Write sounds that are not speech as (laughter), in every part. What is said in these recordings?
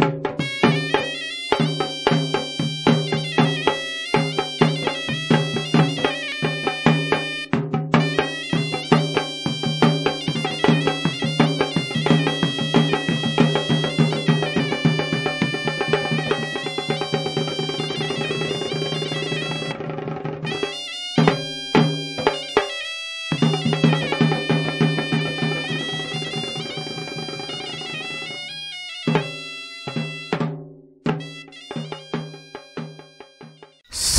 you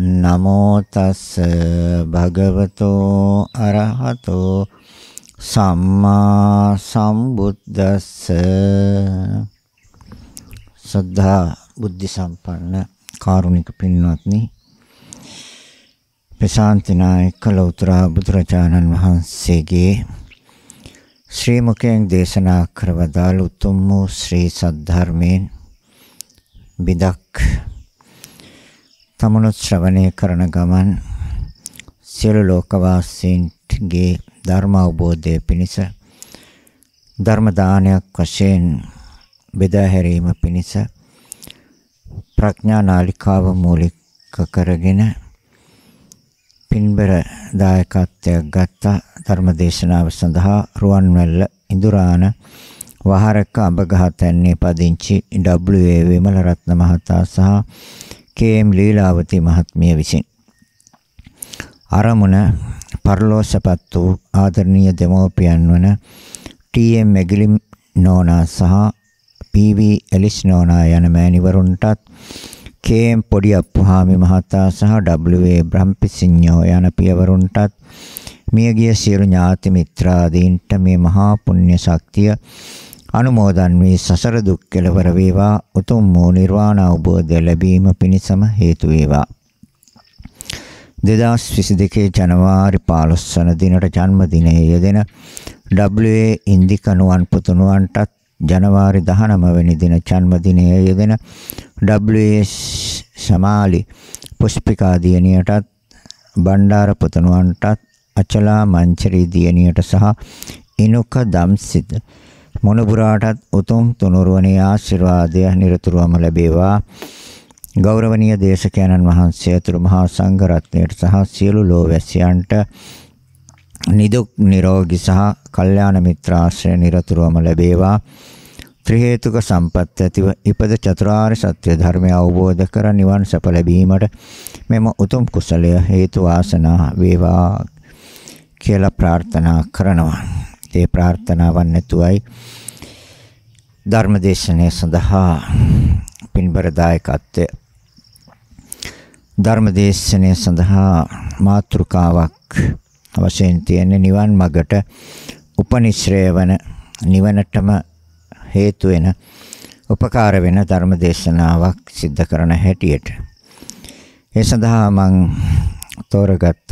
නමෝ තස් භගවතෝ අරහතෝ සම්මා සම්බුද්දස්ස සද්ධා බුද්ධ සම්පන්න කාරුණික පින්වත්නි ප්‍රශාන්තිනායක ලෞතර බුදුරජාණන් වහන්සේගේ ශ්‍රී මුකයෙන් දේශනා කරවදාළ උතුම් වූ ශ්‍රී සද්ධර්මයෙන් බිදක් තමනුත් ශ්‍රවණය කරන ගමන් සියලු ලෝකවාසීන්ගේ ධර්ම අවබෝධය පිණිස ධර්ම දානයක් වශයෙන් බෙදා හැරීම පිණිස ප්‍රඥා නාලිකාව මූලික කරගෙන පින්බර දායකත්වයක් ගත්ත ධර්මදේශනාව සඳහා රුවන්වැල්ල ඉඳුරාන වහරක අඹගහ තැන්නේ පදිංචි W.A. විමලරත්න මහතා සහ කේම් ලීලාවති මහත්මිය විසින් අරමුණ පරලෝසපත් වූ ආදරණීය දෙමෝපියන් වන ටීඑම් මෙගලිම් නෝනා සහ පීවී එලිස් නෝනා යන මෑණිවරුන්ටත් කේම් පොඩි අප්පුහාමි මහතා සහ ඩබ්ලිව්.ඒ. බ්‍රම්පිසිඤ්ඤෝ යන පියවරුන්ටත් මියගිය සියලු ඥාති මිත්‍රාදීන්ට මේ මහා පුණ්‍ය ශක්තිය අනුමෝදන් වී සසර දුක් කෙලවර වේවා උතුම් වූ නිර්වාණ අවබෝධය ලැබීම පිණිසම හේතු වේවා 2022 ජනවාරි 15 වන දිනට ජන්මදිනයේ යෙදෙන WA ඉන්දිකනුවන් පුතුණුවන්ටත් ජනවාරි 19 වෙනි දින ජන්මදිනයේ යෙදෙන WA සමාලි පුෂ්පිකා දියණියටත් බණ්ඩාර පුතුණුවන්ටත් අචලා මංචරි දියණියට සහ ඉනුක දම්සිත මොනපුරාටත් උතුම් තුනුරුවනේ ආශිර්වාදය නිරතුරුවම ලැබේවා ගෞරවනීය දේශකයන්න් වහන්සේ ඇතුළු මහා සංඝ රත්නයට සහ සියලු ලෝවැසියන්ට නිදුක් නිරෝගී සහ කල්යාණ මිත්‍ර ආශ්‍රය නිරතුරුවම ලැබේවා ත්‍රි හේතුක සම්පත් ඇතිව ඉපද චතුරාර්ය සත්‍ය ධර්මය අවබෝධ කර නිවන් සැප ලැබීමට මෙම උතුම් කුසලය හේතු වාසනා වේවා කියලා ප්‍රාර්ථනා කරනවා ජීවිතයේ ප්‍රාර්ථනාවන් නැතුවයි ධර්මදේශනය සඳහා පින්බර දායකත්වය ධර්මදේශනය සඳහා මාතෘකාවක් වශයෙන් තියෙන නිවන් මගට උපනිශ්‍රය වන නිවනටම හේතු වෙන උපකාර වෙන ධර්මදේශනාවක් සිද්ධ කරන හැටියට ඒ සඳහා මම තෝරගත්ත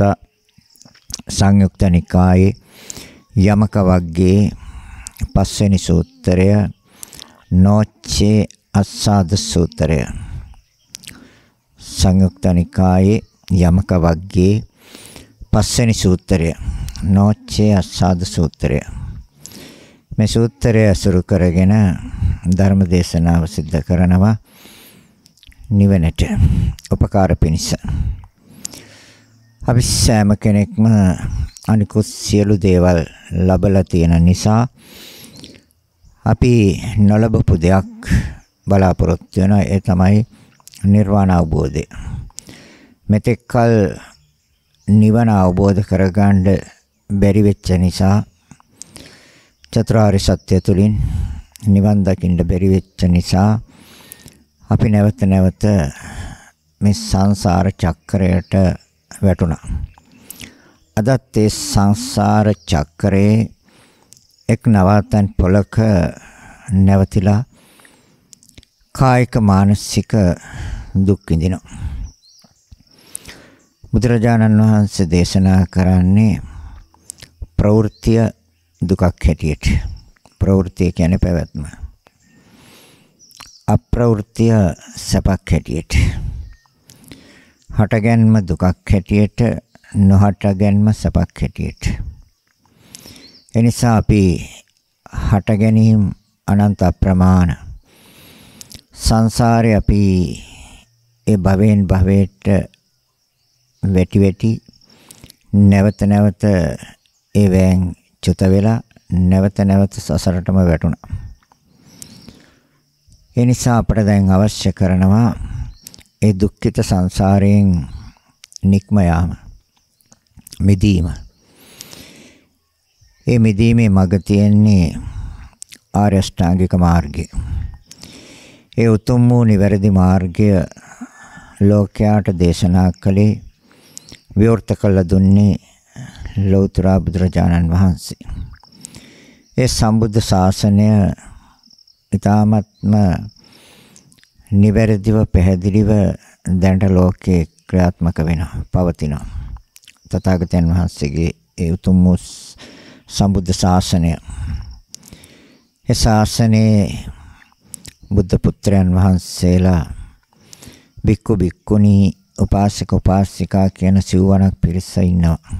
සංයුක්ත නිකායේ යමක වග්ගේ පස්වෙනි සූත්‍රය නොච්චේ අස්සාද සූත්‍රය සංයුක්ත නිකායේ යමක වග්ගේ පස්වෙනි සූත්‍රය නොච්චේ අස්සාද සූත්‍රය මේ සූත්‍රය අසුරු කරගෙන ධර්ම දේශනාව සිද්ධ කරනවා නිවනට උපකාර පිණිස අපි සෑම කෙනෙක්ම අනිකුත් සියලු දේවල් ලබලා තියෙන නිසා අපි නොලබපු දෙයක් බලාපොරොත්තු වෙන ඒ තමයි නිර්වාණ අවබෝධය. මෙතෙක්කල් නිවන අවබෝධ කරගන්න බැරි වෙච්ච නිසා චතුරාර්ය සත්‍ය තුලින් නිවන් දකින්න බැරි වෙච්ච නිසා අපි නැවත නැවත මේ සංසාර චක්‍රයට වැටුණා. අදත් ඒ සංසාර චක්‍රේ එක් නවතන් පොලක නැවතිලා කායික මානසික දුක් විඳිනවා. බුදුරජාණන් වහන්සේ දේශනා කරන්නේ ප්‍රවෘත්තිය දුකක් හැටියට. ප්‍රවෘත්තිය කියන්නේ පැවැත්ම. අප්‍රවෘත්තිය සැපක් හැටියට. හටගැන්ම දුකක් හැටියට නොහටගැන්ම සැපක් හැටියට. එනිසා අපි හට ගැනීම අනන්ත ප්‍රමාණ සංසාරේ අපි ඒ භවෙන් භවයට වැටි වැටි නැවත නැවත ඒ වෑන් චුත වෙලා නැවත නැවත සසරටම වැටුණා. ඒ නිසා අපට දැන් අවශ්‍ය කරනවා ඒ දුක්ඛිත සංසාරයෙන් නික්ම යාම මිදීම ඒ මිදීමේ මඟ තියෙන්නේ ආර්ය ශ්‍රාංගික මාර්ගය ඒ උතුම් වූ නිවැරදි මාර්ගය ලෝකයාට දේශනා කළේ විවෘත කළ දුන්නේ ලෞතර බුදුරජාණන් වහන්සේ ඒ සම්බුද්ධ ශාසනය ඊ타මත්ම නිවැරදිව පැහැදිලිව දැනට ලෝකේ ක්‍රියාත්මක වෙනවා පවතිනවා තථාගතයන් වහන්සේගේ ඒ උතුම් වූ සම්බුද්ධ ශාසනය ඒ ශාසනයේ බුද්ධ පුත්‍රයන් වහන්සේලා බික්කු බික්කුණී උපාසක උපාසිකා කියන සිව්වණක් පිරිස ඉන්නවා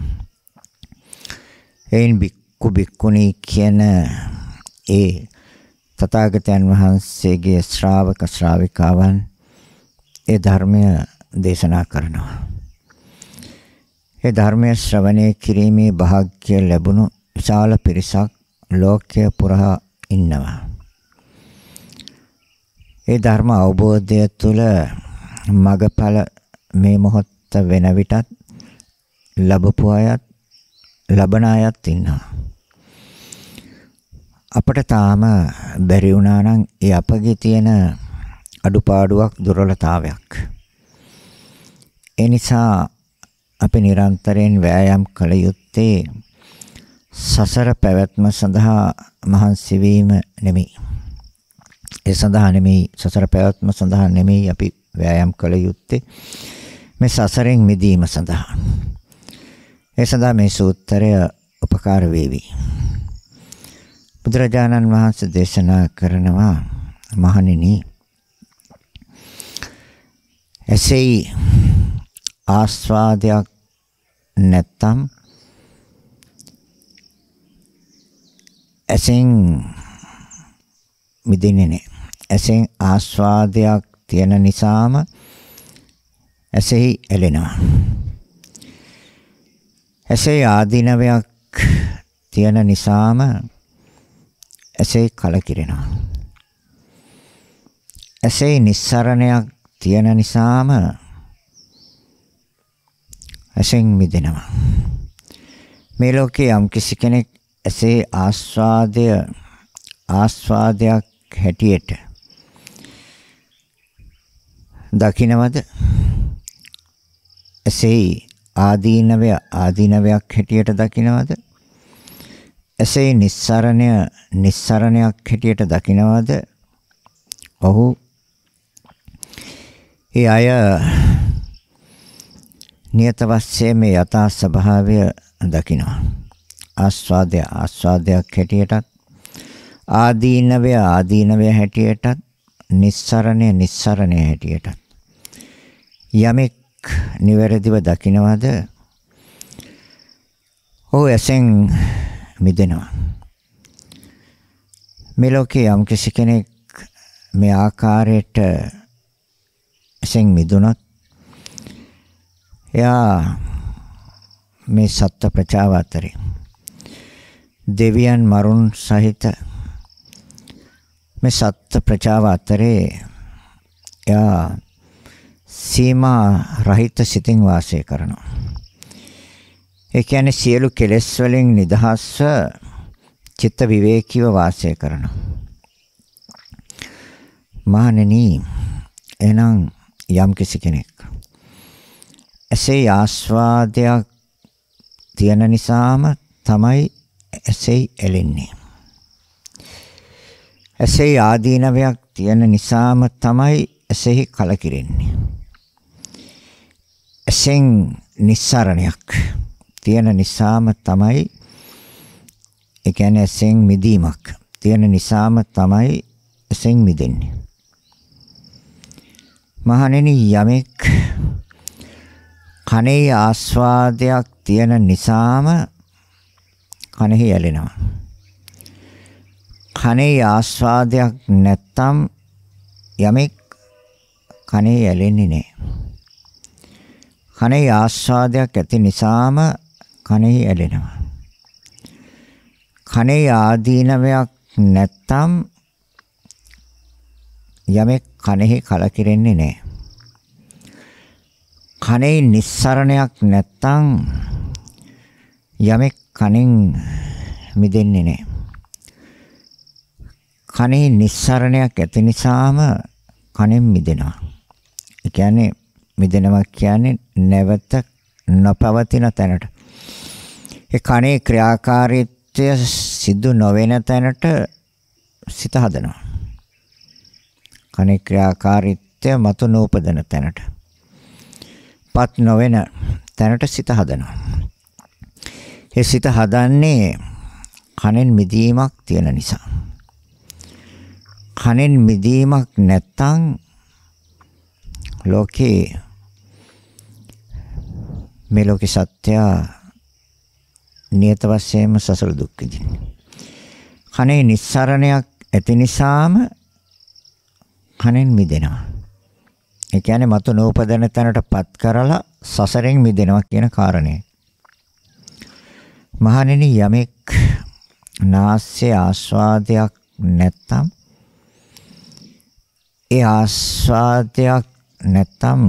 එයින් බික්කු බික්කුණී කියන ඒ තථාගතයන් වහන්සේගේ ශ්‍රාවක ශ්‍රාවිකාවන් ඒ ධර්මය දේශනා කරනවා. ඒ ධර්මය ශ්‍රවණය කිරීමේ වාග්ය ලැබුණු විශාල පිරිසක් ලෝකය පුරා ඉන්නවා. ඒ ධර්ම අවබෝධය තුළ මගඵල මේ මොහොත වෙන විටත් ලැබපු අයත් ලබන අයත් ඉන්නවා. අපට තාම බැරි වුණා නම් ඒ අපගේ තියෙන අඩුපාඩුවක් දුර්වලතාවයක්. ඒ නිසා අපි නිරන්තරයෙන් වෑයම් කළ යුත්තේ සසර පැවැත්ම සඳහා මහන්සි වීම නෙමෙයි. ඒ සඳහා නෙමෙයි සසර පැවැත්ම සඳහා නෙමෙයි අපි වෑයම් කළ යුත්තේ මේ සසරෙන් මිදීම සඳහා. ඒ සඳහා මේ සූත්‍රය උපකාර වේවි. බුදුරජාණන් වහන්සේ දේශනා කරනවා මහණෙනි එසේ ආස්වාදයක් නැත්තම් ඇසෙන් මිදෙන්නේ නැහැ. ඇසෙන් ආස්වාදයක් තියෙන නිසාම ඇසෙහි ඇලෙනවා. ඇසේ ආධිනවයක් තියෙන නිසාම ඇසේ කලකිරෙනවා. ඇසේ නිස්සරණයක් තියෙන නිසාම ඇසෙන් මිදෙනවා. මේ ලෝකේ යම් කිසි කෙනෙක් ඇසේ ආස්වාදය ආස්වාදයක් හැටියට දකින්නවද? ඇසේ ආදීනවය ආදීනවයක් හැටියට දකින්නවද? එසේ නිස්සරණය නිස්සරණයක් හැටියට දකිනවද? ඔහු ඒ අය නියත වශයෙන් මේ යථා ස්වභාවය දකිනවා. ආස්වාදය ආස්වාදයක් හැටියටත් ආදීනවය ආදීනවය හැටියටත් නිස්සරණය නිස්සරණය හැටියටත් යමෙක් නිවැරදිව දකිනවද? ඔහු එසෙන් මිදෙනවා. මේ ලෝකේ යම් කෙනෙක් මේ ආකාරයට සෙන් මිදුණොත් එයා මේ සත්ත්ව ප්‍රජාව අතරේ දෙවියන් මරුන් සහිත මේ සත්ත්ව ප්‍රජාව අතරේ එයා සීමා රහිත සිතින් වාසය කරනවා. ඒ කියන්නේ සියලු කෙලෙස් වලින් නිදහස්ව චිත්ත විවේකීව වාසය කරනවා. මහණෙනි එනම් යම් කිසි කෙනෙක් එසේ ආස්වාදයක් තියෙන නිසාම තමයි එසේ එලෙන්නේ. එසේ ආදීනවයක් තියෙන නිසාම තමයි එසෙහි කලකිරෙන්නේ. එසෙන් නිස්සරණයක් තියෙන නිසාම තමයි ඒ කියන්නේ ඇසෙන් මිදීමක් තියෙන නිසාම තමයි ඇසෙන් මිදෙන්නේ. මහණෙනි යමෙක් කනේ ආස්වාදයක් තියෙන නිසාම කනෙහි ඇලෙනවා. කනේ ආස්වාදයක් නැත්තම් යමෙක් කනේ ඇලෙන්නේ නැහැ. කනේ ආස්වාදයක් ඇති නිසාම කණෙහි ඇලෙනවා. කණේ ආදීනවයක් නැත්තම් යමෙක් කණෙහි කලකිරෙන්නේ නැහැ. කණේ නිස්සරණයක් නැත්තම් යමෙක් කණෙන් මිදෙන්නේ නැහැ. කණේ නිස්සරණයක් ඇති නිසාම කණෙන් මිදෙනවා. ඒ කියන්නේ මිදෙනවා කියන්නේ නැවත නොපවතින තැනට. ඒ කණේ ක්‍රියාකාරීත්වය සිදු නොවන තැනට සිත හදනවා. කණේ ක්‍රියාකාරීත්වය මතු නූපදන තැනට. පත් නොවන තැනට සිත හදනවා. ඒ සිත හදන්නේ කණෙන් මිදීමක් තියෙන නිසා. කණෙන් මිදීමක් නැත්තම් ලෝකේ මේ ලෝකේ සත්‍යය නියත වශයෙන්ම සසර දුක් විඳිනවා. කනේ නිස්සරණයක් ඇති නිසාම කනෙන් මිදෙනවා. ඒ කියන්නේ මතු නූපදන තැනටපත් කරලා සසරෙන් මිදෙනවා කියන කාරණය. මහණෙනි යමෙක් නාස්‍ය ආස්වාදයක් නැත්තම් ඒ ආස්වාදයක් නැත්තම්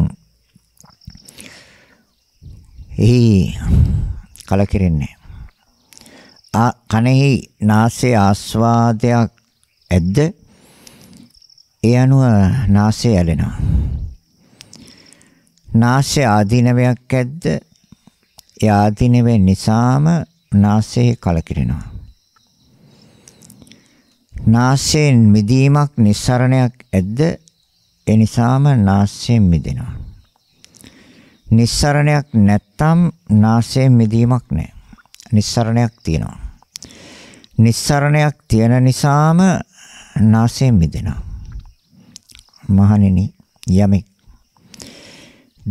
එහි කලකිරෙන්නේ කනෙහි නාසයේ ආස්වාදයක් ඇද්ද? ඒ අනුව නාසය ඇලෙනවා. නාසය ආධිනවයක් ඇද්ද? ඒ ආධිනවේ නිසාම නාසයේ කලකිරෙනවා. නාසයෙන් මිදීමක් නිස්සරණයක් ඇද්ද? ඒ නිසාම නාසයෙන් මිදෙනවා. නිස්සරණයක් නැත්තම් නාසයෙන් මිදීමක් නැහැ. නිස්සරණයක් තියෙනවා. නිස්සරණයක් තියෙන නිසාම නාසයෙන් මිදෙනවා. මහණෙනි යමෙක්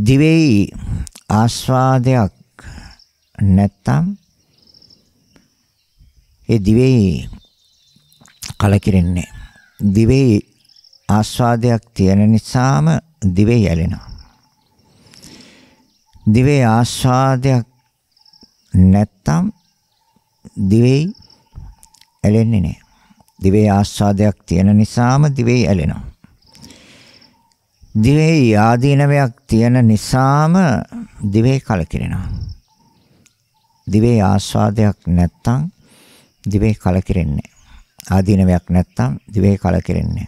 දිවේ ආස්වාදයක් නැත්තම් ඒ දිවේ කලකිරෙන්නේ දිවේ ආස්වාදයක් තියෙන නිසාම දිවේ ඇලෙනවා දිවේ ආස්වාදයක් නැත්තම් දිවේ ඇලෙන්නේ නැහැ. දිවේ ආස්වාදයක් තියෙන නිසාම දිවේ ඇලෙනවා. දිවේ ආදීනවයක් තියෙන නිසාම දිවේ කලකිරෙනවා. දිවේ ආස්වාදයක් නැත්තම් දිවේ කලකිරෙන්නේ ආදීනවයක් නැත්තම් දිවේ කලකිරෙන්නේ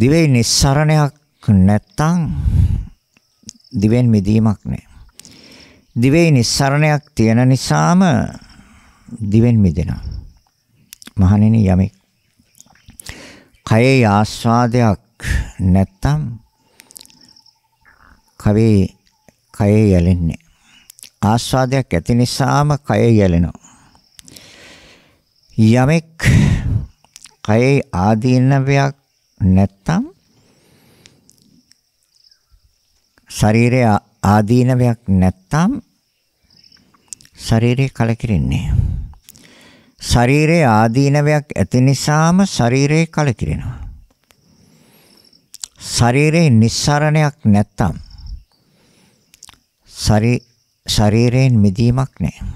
දිවේ නිස්සරණයක් නැත්තම් දිවෙන් මිදීමක් නැහැ. දිවේ නිස්සරණයක් තියෙන නිසාම දිවෙන් මිදෙනවා. මහණෙනි යමෙක් කයේ ආස්වාදයක් නැත්තම් කවේ කයේ යැලෙන්නේ. ආස්වාදයක් ඇති නිසාම කය යැලෙනවා. යමෙක් කයේ ආදීනවයක් නැත්තම් ශරීරයේ ආදීනවයක් නැත්තම් ශරීරය කලකිරින්නේ. ශරීරයේ ආදීනවයක් ඇති නිසාම ශරීරය කලකිරෙනවා. ශරීරයේ නිස්සරණයක් නැත්තම් ශරීරයෙන් මිදීමක් නැහැ.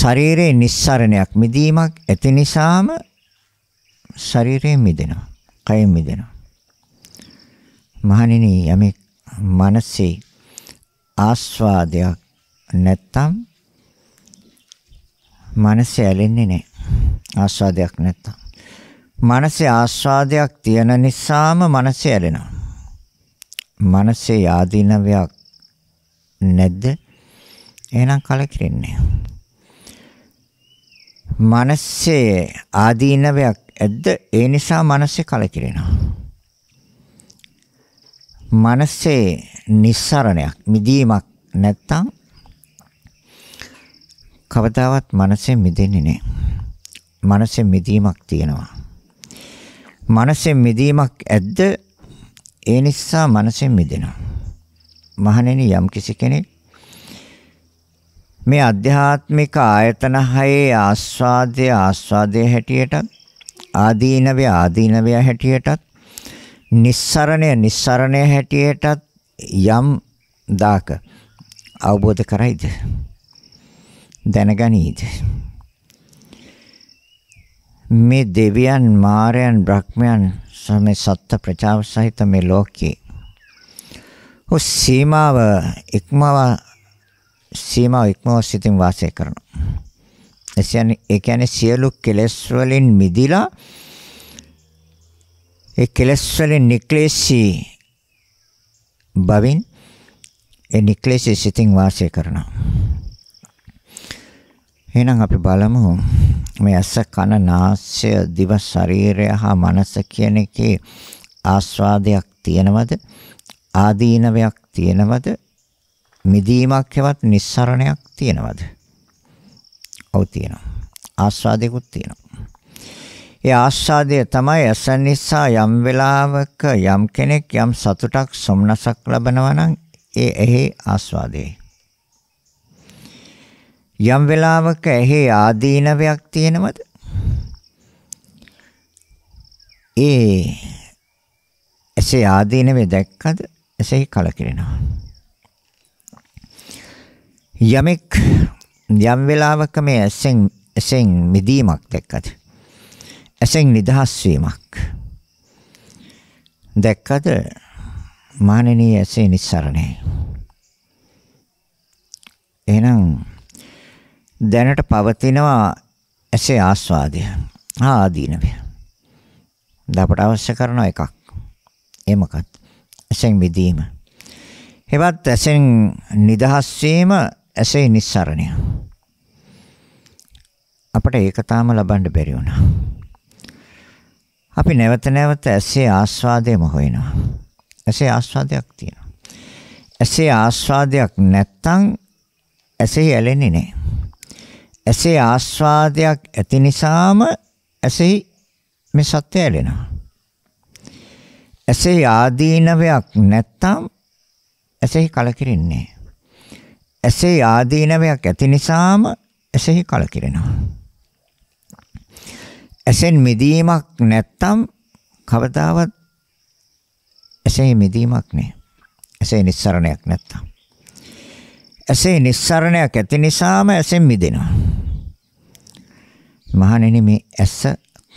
ශරීරයේ නිස්සරණයක් මිදීමක් ඇති නිසාම ශරීරයෙන් මිදෙනවා. කයෙන් මිදෙනවා. මහණෙනි යමෙක් මනසේ ආස්වාදයක් නැත්තම් මනස ඇලෙන්නේ නැහැ. ආස්වාදයක් නැත්තම්. මනසේ ආස්වාදයක් තියෙන නිසාම මනස ඇලෙනවා. මනසේ ආධිනවයක් නැද්ද? එහෙනම් කලකිරෙන්නේ මනසේ ආධිනවයක් ඇද්ද? ඒ නිසා මනසේ කලකිරෙනවා. මනසේ නිස්සරණයක් මිදීමක් නැත්තම් කවදාවත් මනසෙන් මිදෙන්නේ නැහැ. මනසෙන් මිදීමක් තියෙනවා. මනසෙන් මිදීමක් ඇද්ද? ඒ නිසා මනසෙන් මිදෙනවා. මහණෙනි යම් කිසි කෙනෙක් මේ අධ්‍යාත්මික ආයතන හයේ ආස්වාදයේ ආස්වාදයේ හැටියට ආදීනවේ ආදීනවේ හැටියටත් නිස්සරණය නිස්සරණය හැටියටත් යම් දාක අවබෝධ කරයිද දැනගනීද මේ දෙවියන් මාරයන් බ්‍රහ්මයන් සමේ සත්ත්ව ප්‍රජාව සහිත මේ ලෝකේ හොස් සීමාව ඉක්මව සීමාව ඉක්මව සිතින් වාසය කරනවා ඒ කියන්නේ සියලු කෙලෙස් වලින් මිදිලා ඒ කෙලස් වලින් නික්ලේශී බවින් ඒ නික්ලේශී සිතින් වාසය කරනවා. එහෙනම් අපි බලමු මේ ඇස කන නාසය දිව ශරීරය හා මනස කියන එකේ ආස්වාදයක් තියෙනවද? ආදීනවයක් තියෙනවද? මිදීමක් හෙවත් නිස්සරණයක් තියෙනවද? ඔව් තියෙනවා. ආස්වාදයකුත් තියෙනවා. ඒ ආස්වාදය තමයි ඇසන් නිසා යම් වෙලාවක යම් කෙනෙක් යම් සතුටක් සොම්නසක් ලබනවා නම් ඒ එහි ආස්වාදේ. යම් වෙලාවක එහි ආදීනවයක් තියෙනවද? ඒ එසේ ආදීනවේ දැක්කද? එසේ කලකිරෙනවා. යමෙක් යම් වෙලාවක මේ ඇසෙන් ඇසෙන් මිදීමක් දැක්කද? ඇසෙන් නිදහස් වීමක්. දැක්කද? මානෙනී ඇසේ නිස්සරණේ. එහෙනම් දැනට පවතිනවා ඇසේ ආස්වාදය. ආදීනවය. අපට අවශ්‍ය කරන එකක්. ඒ මොකක්ද? ඇසෙන් මිදීම. හෙවත් ඇසෙන් නිදහස් වීම ඇසේ නිස්සරණය. අපට ඒක තාම ලබන්න බැරි වුණා. අපි නැවත නැවත ඇසේ ආස්වාදයේම හොයනවා. ඇසේ ආස්වාදයක් තියෙනවා. ඇසේ ආස්වාදයක් නැත්තම් ඇසේ ඇලෙන්නේ නැහැ. ඇසේ ආස්වාදයක් ඇති නිසාම ඇසේ මේ සත්‍ය ඇලෙනවා. ඇසේ ආදීනවයක් නැත්තම් ඇසේ කලකිරින්නේ. ඇසේ ආදීනවයක් ඇති නිසාම ඇසේ කලකිරෙනවා. ඇසෙන් මිදීමක් නැත්තම් කවදාවත් ඇසේ මිදීමක් නෑ. ඇසේ නිස්සරණයක් නැත්තම්. ඇසේ නිස්සරණයක් ඇති නිසාම ඇසෙන් මිදෙනවා. මහණෙනි මේ ඇස,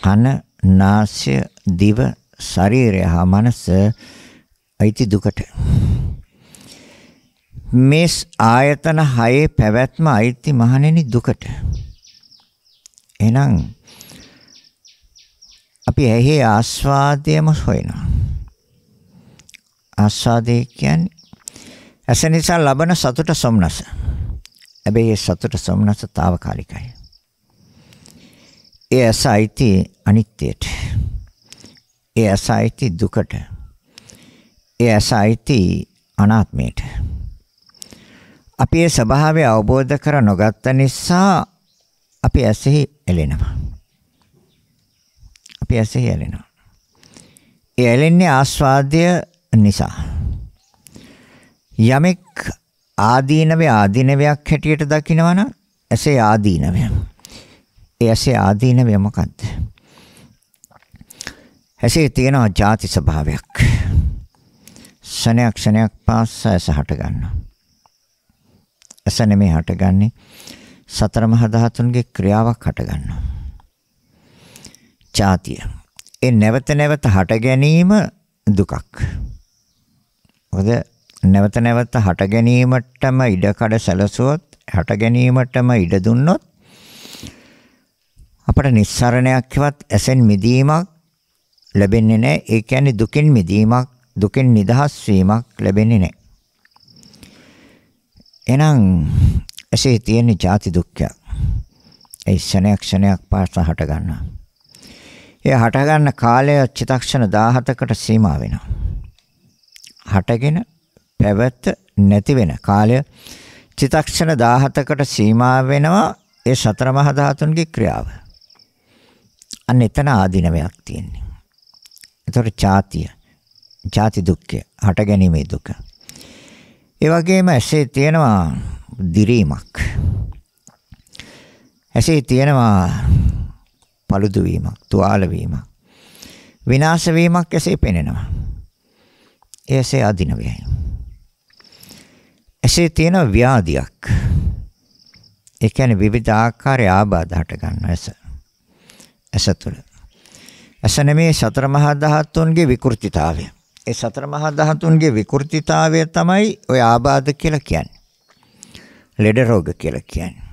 කන, නාසය, දිව, ශරීරය හා මනස අයිති දුකට. මේ ආයතන හයේ පැවැත්ම අයිති මහණෙනි දුකට. එහෙනම් අපි ඇහි ආස්වාදයම හොයනවා. ආස්වාදය කියන්නේ ඇස නිසා ලබන සතුට සොම්නස. හැබැයි ඒ සතුට සොම්නස తాවකාලිකයි. ඒ ඇස අයිති අනිත්‍යයට. ඒ ඇස අයිති දුකට. ඒ ඇස අයිති අනාත්මයට. අපි ඒ ස්වභාවය අවබෝධ කර නොගත්ත නිසා අපි ඇසෙහි එළෙනවා. අපි ඇස හැලෙනවා. ඒ ඇලෙන්නේ ආස්වාදය නිසා. යමෙක් ආදීනවේ ආදීනවයක් හැටියට දකිනවනම් ඇසේ ආදීනවය. ඒ ඇසේ ආදීනවය මොකද්ද? ඇසේ තියෙනවා ಜಾති ස්වභාවයක්. ශනයක් ශනයක් පාස්ස ඇස හට ගන්නවා. ඇස නෙමෙයි හටගන්නේ සතර මහා ධාතුන්ගේ ක්‍රියාවක් හට ගන්නවා. ඡාතිය. ඒ නැවත නැවත හට ගැනීම දුකක්. මොකද නැවත නැවත හට ගැනීමටම ඉඩ කඩ සැලසුවොත් හට ගැනීමටම ඉඩ දුන්නොත් අපට නිස්සරණයක්වත් ඇසෙන් මිදීමක් ලැබෙන්නේ නැහැ. ඒ කියන්නේ දුකෙන් මිදීමක්, දුකෙන් නිදහස් වීමක් ලැබෙන්නේ නැහැ. එහෙනම් ඇසේ තියෙන ಜಾති දුක්ඛය. ඒ ක්ෂණයක් ක්ෂණයක් පාසා හට ගන්නවා. ඒ හටගන්න කාලය චිතක්ෂණ 17කට සීමා වෙනවා. හටගෙන පැවත නැති වෙන කාලය චිතක්ෂණ 17කට සීමා වෙනවා ඒ සතර මහා ධාතුන්ගේ ක්‍රියාව. අන්න එතන ආධිනවයක් තියෙන්නේ. ඒතර ඡාතිය. ඡාති දුක්ඛය, හට ගැනීමේ දුක. ඒ වගේම ඇසේ තියෙනවා දිරීමක්. ඇසේ තියෙනවා paළුදු වීමක්, තුවාල වීමක්, විනාශ වීමක් එසේ පෙනෙනවා. එසේ අදිනවයයි. එසේ තියෙන ව්‍යාධියක්. ඒ කියන්නේ විවිධ ආකාරයේ ආබාධ හට ගන්න ඇස. ඇස තුළ. ඇස නෙමේ සතර මහා ධාතුන්ගේ විකෘතිතාවය. ඒ සතර මහා ධාතුන්ගේ විකෘතිතාවය තමයි ওই ආබාධ කියලා කියන්නේ. ලෙඩ රෝග කියලා කියන්නේ.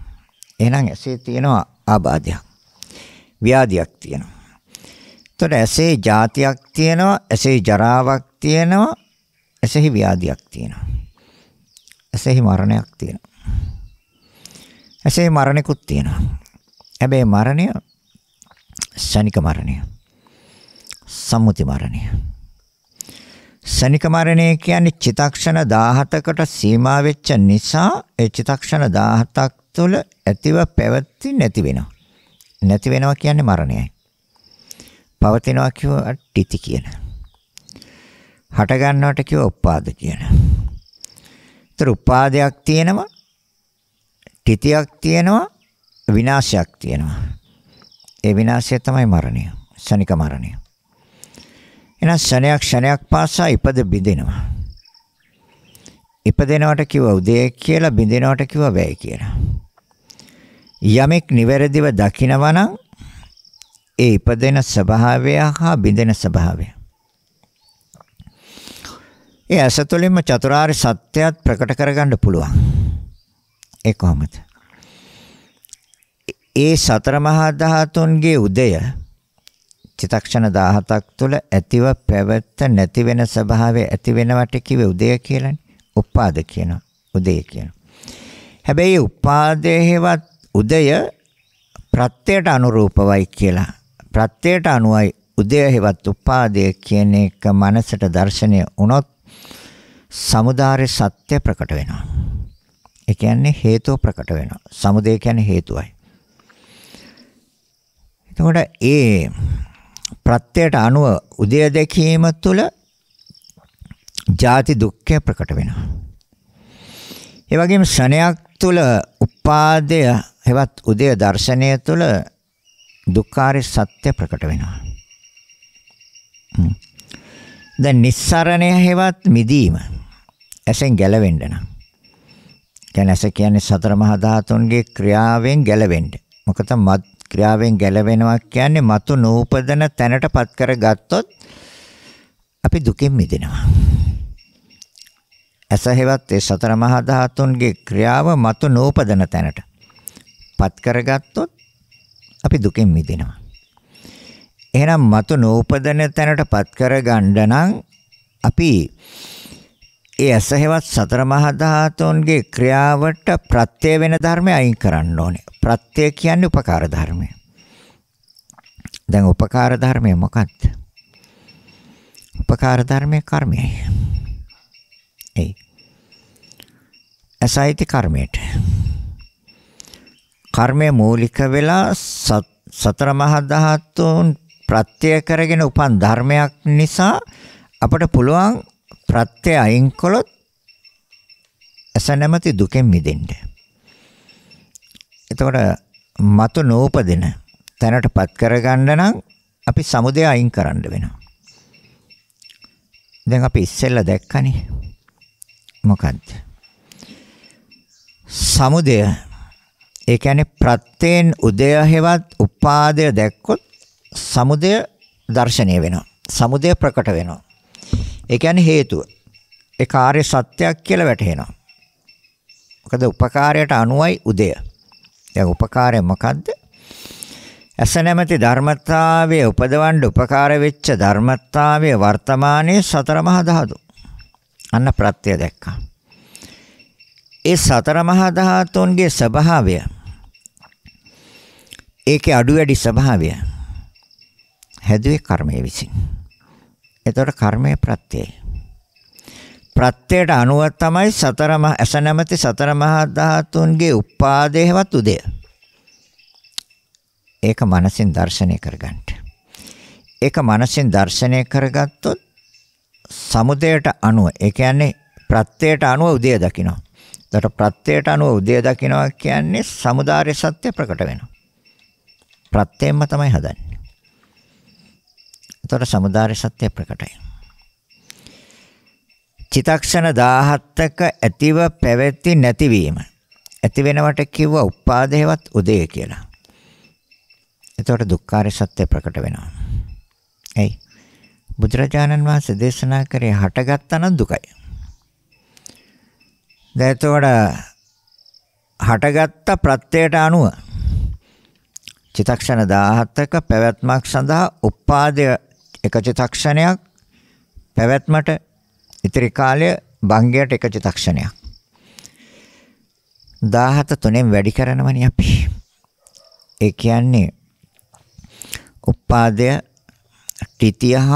එහෙනම් ඇසේ තියෙනවා ආබාධයක්. ව්‍යාධියක් තියෙනවා. එතකොට ඇසේ જાතියක් තියෙනවා, ඇසේ ජරාවක් තියෙනවා, ඇසෙහි ව්‍යාධියක් තියෙනවා. ඇසෙහි මරණයක් තියෙනවා. ඇසේ මරණිකුත් තියෙනවා. හැබැයි මරණය සනික මරණය. සම්මුති මරණය. සනික මරණය කියන්නේ චිතක්ෂණ 17කට සීමා වෙච්ච නිසා ඒ චිතක්ෂණ 17ක් තුළ ඇතිව පැවති නැති වෙනවා. නැති වෙනවා කියන්නේ මරණයයි. පවතිනවා කියුවා ටිති කියන. හට ගන්නවට කියුවා උපාද කියන. ඒතර උපාදයක් තියෙනවා ටිතියක් තියෙනවා විනාශයක් තියෙනවා. ඒ විනාශය තමයි මරණය. ශනික මරණය. එහෙනම් ශනයක් ශනයක් පාසා ඉපද බිඳිනවා. ඉපදෙනවට කිව්වා උදේ කියලා බිඳිනවට කිව්වා වැය කියලා. යමෙක් නිවැරදිව දකිනවා නම් ඒ ඉපදෙන ස්වභාවය හා බිඳෙන ස්වභාවය. ඒ අසතුලින්ම චතුරාර්ය සත්‍යයත් ප්‍රකට කරගන්න පුළුවන්. ඒ කොහොමද? ඒ සතර මහා ධාතුන්ගේ උදය චිතක්ෂණ 17ක් තුළ ඇතිව පැවැත්ත නැති වෙන ස්වභාවය ඇති වෙනවට කිව්වේ උදය කියලානේ. උපාද කියනවා. උදය කියනවා. හැබැයි උපාදේ හේවත් උදය ප්‍රත්‍යයට අනුරූපවයි කියලා. ප්‍රත්‍යයට අනුවයි උදය හෙවත් උපාදය කියන එක මනසට දැర్శණය වුණොත් samudāre satya ප්‍රකට වෙනවා. ඒ කියන්නේ හේතුව ප්‍රකට වෙනවා. samudaya කියන්නේ හේතුවයි. එතකොට ඒ ප්‍රත්‍යයට අනුව උදය දැකීම තුළ ජාති දුක්ඛය ප්‍රකට වෙනවා. ඒ වගේම ශණයක් තුළ උපාදය හෙවත් උදේ දර්ශනය තුළ දුක්ඛාරි සත්‍ය ප්‍රකට වෙනවා. දැන් nissarණය හෙවත් මිදීම ඇසෙන් ගැලවෙන්න නම්. කියන්නේ ඇස කියන්නේ සතර මහා ධාතුන්ගේ ක්‍රියාවෙන් ගැලවෙන්න. මොකද මත් ක්‍රියාවෙන් ගැලවෙනවා කියන්නේ මතු නූපදන තැනටපත් කරගත්තොත් අපි දුකෙන් මිදෙනවා. ඇස හෙවත් ඒ සතර මහා ධාතුන්ගේ ක්‍රියාව මතු නූපදන තැනට පත් කරගත්තොත් අපි දුකෙන් මිදෙනවා. එහෙනම් මතු නූපදන තැනට පත් කරගන්න නම් අපි ඒ අසහෙවත් සතර මහා ධාතුන්ගේ ක්‍රියාවට ප්‍රත්‍ය වෙන ධර්මය අයින් කරන්න ඕනේ. ප්‍රත්‍ය කියන්නේ උපකාර ධර්මය. දැන් උපකාර ධර්මය මොකක්ද? උපකාර ධර්මය කර්මයයි. ඒ ඇසයිති කර්මයට. කර්මය මූලික වෙලා සතර මහා ධාතුන් ප්‍රත්‍ය කරගෙන උපන් ධර්මයක් නිසා අපට පුළුවන් ප්‍රත්‍ය අයින් කළොත් ඇස නැමැති දුකෙන් මිදෙන්න. එතකොට මතු නූපදින තැනටපත් කරගන්න නම් අපි සමුදය අයින් කරන්න වෙනවා. දැන් අපි ඉස්සෙල්ලා දැක්කනේ මොකද්ද? සමුදය ඒ කියන්නේ ප්‍රත්‍යයෙන් උදය හෙවත් උපාදය දැක්කොත් සමුදය දර්ශනීය වෙනවා. සමුදය ප්‍රකට වෙනවා. ඒ කියන්නේ හේතුව. ඒ කාර්ය සත්‍යයක් කියලා වැටහෙනවා. මොකද උපකාරයට අනුවයි උදය. දැන් උපකාරය මොකද්ද? ඇස නැමැති ධර්මතාවයේ උපදවන්න උපකාර වෙච්ච ධර්මතාවයේ වර්තමානයේ සතර මහා ධාතු. අන්න ප්‍රත්‍ය දැක්කා. ඒ සතර මහා ධාතුන්ගේ ස්වභාවය ඒකේ අඩු වැඩි ස්වභාවය හැදුවේ කර්මය විසින්. එතකොට කර්මය ප්‍රත්‍යයයි. ප්‍රත්‍යයට අනුව තමයි සතරම ඇස නැමැති සතර මහා ධාතුන්ගේ උපාදේහවත් උදය. ඒක මනසින් දැర్శණය කරගන්න. ඒක මනසින් දැర్శණය කරගත්තොත් සමුදයට අනුව ඒ කියන්නේ ප්‍රත්‍යයට අනුව උදය දකිනවා. එතකොට ප්‍රත්‍යයට අනුව උදය දකිනවා කියන්නේ samudāre සත්‍ය ප්‍රකට වෙනවා. ප්‍රත්‍යයෙන්ම තමයි හදන්නේ. එතකොට samudāri සත්‍ය ප්‍රකටයි. චිතක්ෂණ 17ක ඇතිව පැවැති නැතිවීම. ඇති වෙනවට කිව්වා උපාදේවත් උදේ කියලා. එතකොට දුක්ඛාරය සත්‍ය ප්‍රකට වෙනවා. එයි බුදුරජාණන් වහන්සේ දේශනා කරේ හටගත්තා නම් දුකයි. දැන් එතකොට හටගත්ත ප්‍රත්‍යයට අනුව චිතක්ෂණ 17ක පැවැත්මක් සඳහා උපාදය එක චිතක්ෂණයක් පැවැත්මට ඉතිරි කාලය භංගයට එක චිතක්ෂණයක් 17 තුනෙන් වැඩි කරනවනේ අපි ඒ කියන්නේ උපාදය ත්‍ිතියහ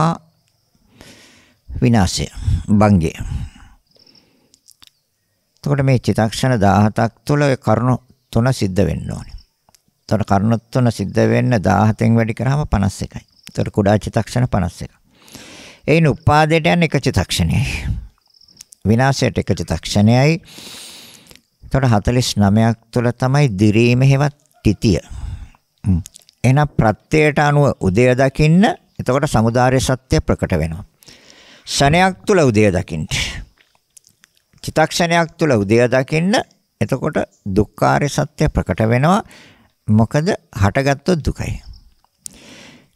විනාශය භංගය එතකොට මේ චිතක්ෂණ 17ක් තුළ ඒ කරුණු තුන සිද්ධ වෙන්න ඕනේ එතකොට කරුණු තුන සිද්ධ වෙන්න 17න් වැඩි කරාම 51යි. එතකොට කුඩා චිතක්ෂණ 51. එයින් උපාදයට යන එක චිතක්ෂණයයි. විනාශයට එක චිතක්ෂණයයි. එතකොට 49ක් තුළ තමයි දිරීම හේවත් තිතිය. එහෙනම් ප්‍රත්‍යයට අනුව උදය දකින්න එතකොට samudārya සත්‍ය ප්‍රකට වෙනවා. ෂණයක් තුල උදය දකින්න. චිතක්ෂණයක් තුල උදය දකින්න එතකොට දුක්ඛාරය සත්‍ය ප්‍රකට වෙනවා. මොකද හටගත්තොත් දුකයි.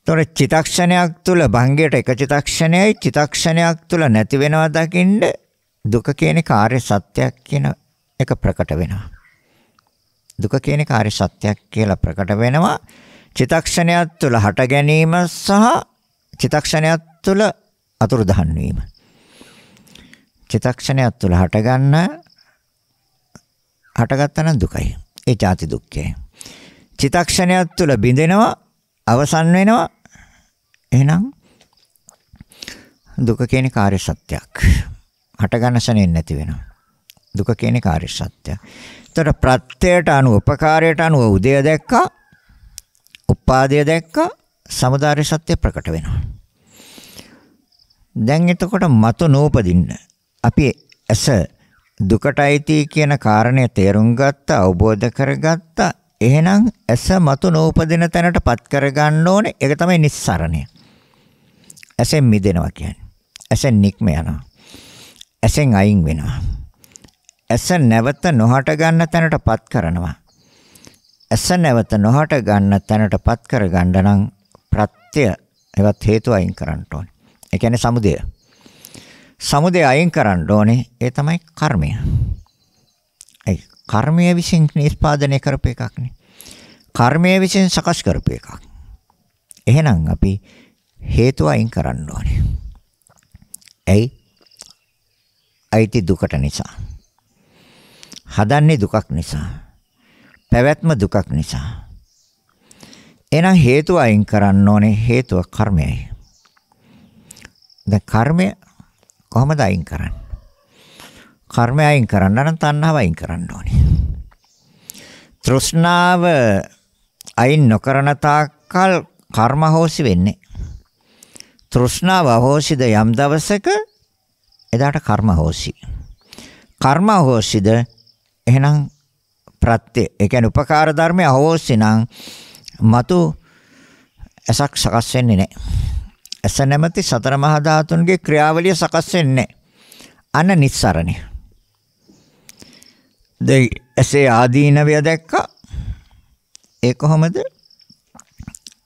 ඒතොර චිතක්ෂණයක් තුල භංගයට එක චිතක්ෂණයයි චිතක්ෂණයක් තුල නැති වෙනවා දකින්න දුක කියන කාර්ය සත්‍යයක් කියන එක ප්‍රකට වෙනවා. දුක කියන කාර්ය සත්‍යයක් කියලා ප්‍රකට වෙනවා. චිතක්ෂණයක් තුල හට ගැනීම සහ චිතක්ෂණයක් තුල අතුරුදහන් වීම. චිතක්ෂණයක් තුල හට ගන්න හටගත්තනම් දුකයි. ඒ ಜಾති දුක්ඛය. චිතක්ෂණයක් තුළ බිඳෙනවා අවසන් වෙනවා එහෙනම් දුක කියන්නේ කාර්ය සත්‍යයක් හටගන්නසනෙන් නැති වෙනවා දුක කියන්නේ කාර්ය සත්‍යයක් ඒතර ප්‍රත්‍යයට අනුව උපකාරයට අනුව උදය දැක්කා උපාදය දැක්කා සමුදාය සත්‍ය ප්‍රකට වෙනවා දැන් එතකොට මතු නූපදින්න අපි ඇස දුකට අයිති කියන කාරණය තේරුම් ගත්තා අවබෝධ කරගත්තා එහෙනම් ඇස මතු නූපදින තැනට පත් කරගන්න ඕනේ. ඒක තමයි නිස්සරණය. ඇසෙන් මිදෙනවා කියන්නේ. ඇසෙන් නික්ම යනවා. ඇසෙන් අයින් වෙනවා. ඇස නැවත නොහට ගන්න තැනට පත් කරනවා. ඇස නැවත නොහට ගන්න තැනට පත් කරගන්න නම් ප්‍රත්‍ය එවත් හේතු අයින් කරන්න ඕනේ. ඒ කියන්නේ සමුදය. සමුදය අයින් කරන්න ඕනේ. ඒ තමයි කර්මය. ඒ කර්මය විසින් නිෂ්පාදනය කරපු එකක් නේ. කර්මය විසින් සකස් කරපු එකක්. එහෙනම් අපි හේතු අයින් කරන්න ඕනේ. ඇයි? අයිති දුකට නිසා. හදන්නේ දුකක් නිසා. පැවැත්ම දුකක් නිසා. එහෙනම් හේතුව අයින් කරන්න ඕනේ හේතුව කර්මයයි. දැන් කර්මය කොහොමද අයින් කරන්නේ? කර්මය අයින් කරන්න නම් තණ්හාව අයින් කරන්න ඕනේ. තෘෂ්ණාව අයින් නොකරන තාක්කල් කර්ම හොසි වෙන්නේ. තෘෂ්ණාව හොසිද යම් දවසක එදාට කර්ම හොසි. කර්ම හොසිද එහෙනම් ප්‍රත්‍ය ඒ කියන්නේ උපකාර ධර්මය හොසි නම් මතු ඇසක් සකස් වෙන්නේ නැහැ. ඇස නැමැති සතර මහා ධාතුන්ගේ ක්‍රියාවලිය සකස් වෙන්නේ නැහැ. අන නිස්සරණේ. දැන් ඇසේ ආදීනවය දැක්කා. ඒ කොහොමද?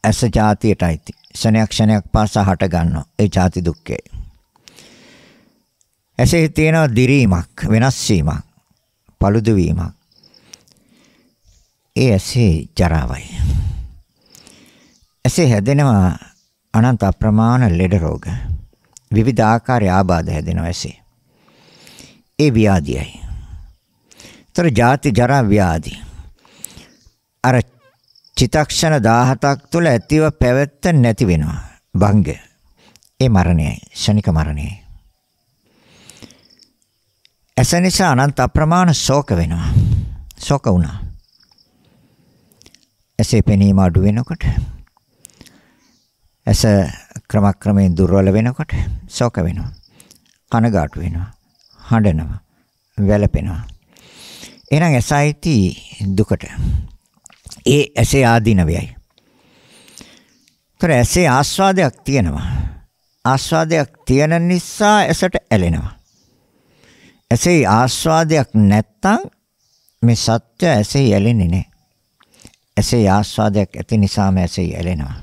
ඇස જાතියට අයිති. ක්ෂණයක් ක්ෂණයක් පාසා හට ගන්නවා. ඒ જાති දුක්ඛය. ඇසේ තියෙනවා දිරීමක්, වෙනස් වීමක්, paludu වීමක්. ඒ ඇසේ ජරාවයි. ඇසේ හැදෙනවා අනන්ත අප්‍රමාණ ලෙඩ රෝග. විවිධ ආකාරයේ ආබාධ හැදෙනවා ඇසේ. ඒ ව්‍යාධියයි. තර ජාති ජරා ව්‍යාධි. අර චිතක්ෂණ 17ක් තුල ඇතිව පැවැත්ත නැති වෙනවා. භංගය. ඒ මරණයයි. ශනික මරණයයි. ඇස නිසා අනන්ත අප්‍රමාණ ශෝක වෙනවා. ශෝක වුණා. ඇසේ පෙනීම අඩු වෙනකොට ඇස ක්‍රමක්‍රමයෙන් දුර්වල වෙනකොට ශෝක වෙනවා. කනගාටු වෙනවා. හඬනවා. වැළපෙනවා. එහෙනම් ඇස ඇති දුකට. ඒ ඇසේ ආධිනවයයි. ඒතර ඇසේ ආස්වාදයක් තියෙනවා. ආස්වාදයක් තියෙන නිසා ඇසට ඇලෙනවා. ඇසේ ආස්වාදයක් නැත්තම් මේ සත්‍ය ඇසේ ඇලෙන්නේ නැහැ. ඇසේ ආස්වාදයක් ඇති නිසාම ඇසේ ඇලෙනවා.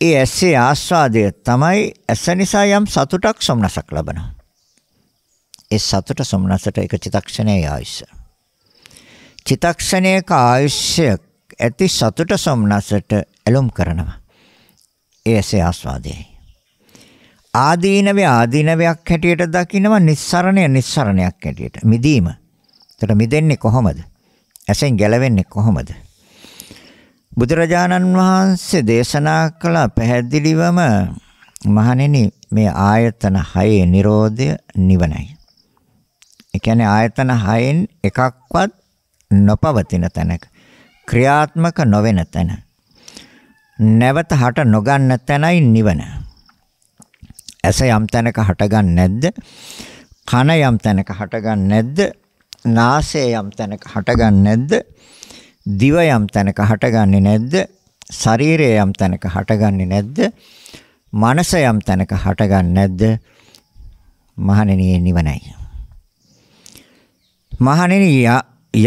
ඒ ඇසේ ආස්වාදය තමයි ඇස නිසා යම් සතුටක් සොම්නසක් ලබනවා. ඒ සතුට සොමනසට එක චිතක්ෂණයේ ආයුෂ. චිතක්ෂණයක ආයුෂ්‍ය ඇති සතුට සොමනසට ඇලොම් කරනවා. ඒසේ ආස්වාදයයි. ආදීනවේ ආදීනවයක් හැටියට දකිනවා නිස්සරණය නිස්සරණයක් හැටියට. මිදීම. එතකොට මිදෙන්නේ කොහොමද? ඇසෙන් ගැලවෙන්නේ කොහොමද? බුදුරජාණන් වහන්සේ දේශනා කළ පැහැදිලිවම මහණෙනි මේ ආයතන හයේ Nirodha නිවනයි. ඒ කියන්නේ ආයතන 6න් එකක්වත් නොපවතින තැනක ක්‍රියාත්මක නොවන තැන නැවත හට නොගන්න තැනයි නිවන ඇස යම් තැනක හටගන්නේ නැද්ද කන යම් තැනක හටගන්නේ නැද්ද නාසය යම් තැනක හටගන්නේ නැද්ද දිව යම් තැනක හටගන්නේ නැද්ද ශරීරය යම් තැනක හටගන්නේ නැද්ද මනස යම් තැනක හටගන්නේ නැද්ද මහණෙනි නිවනයි මහණෙනි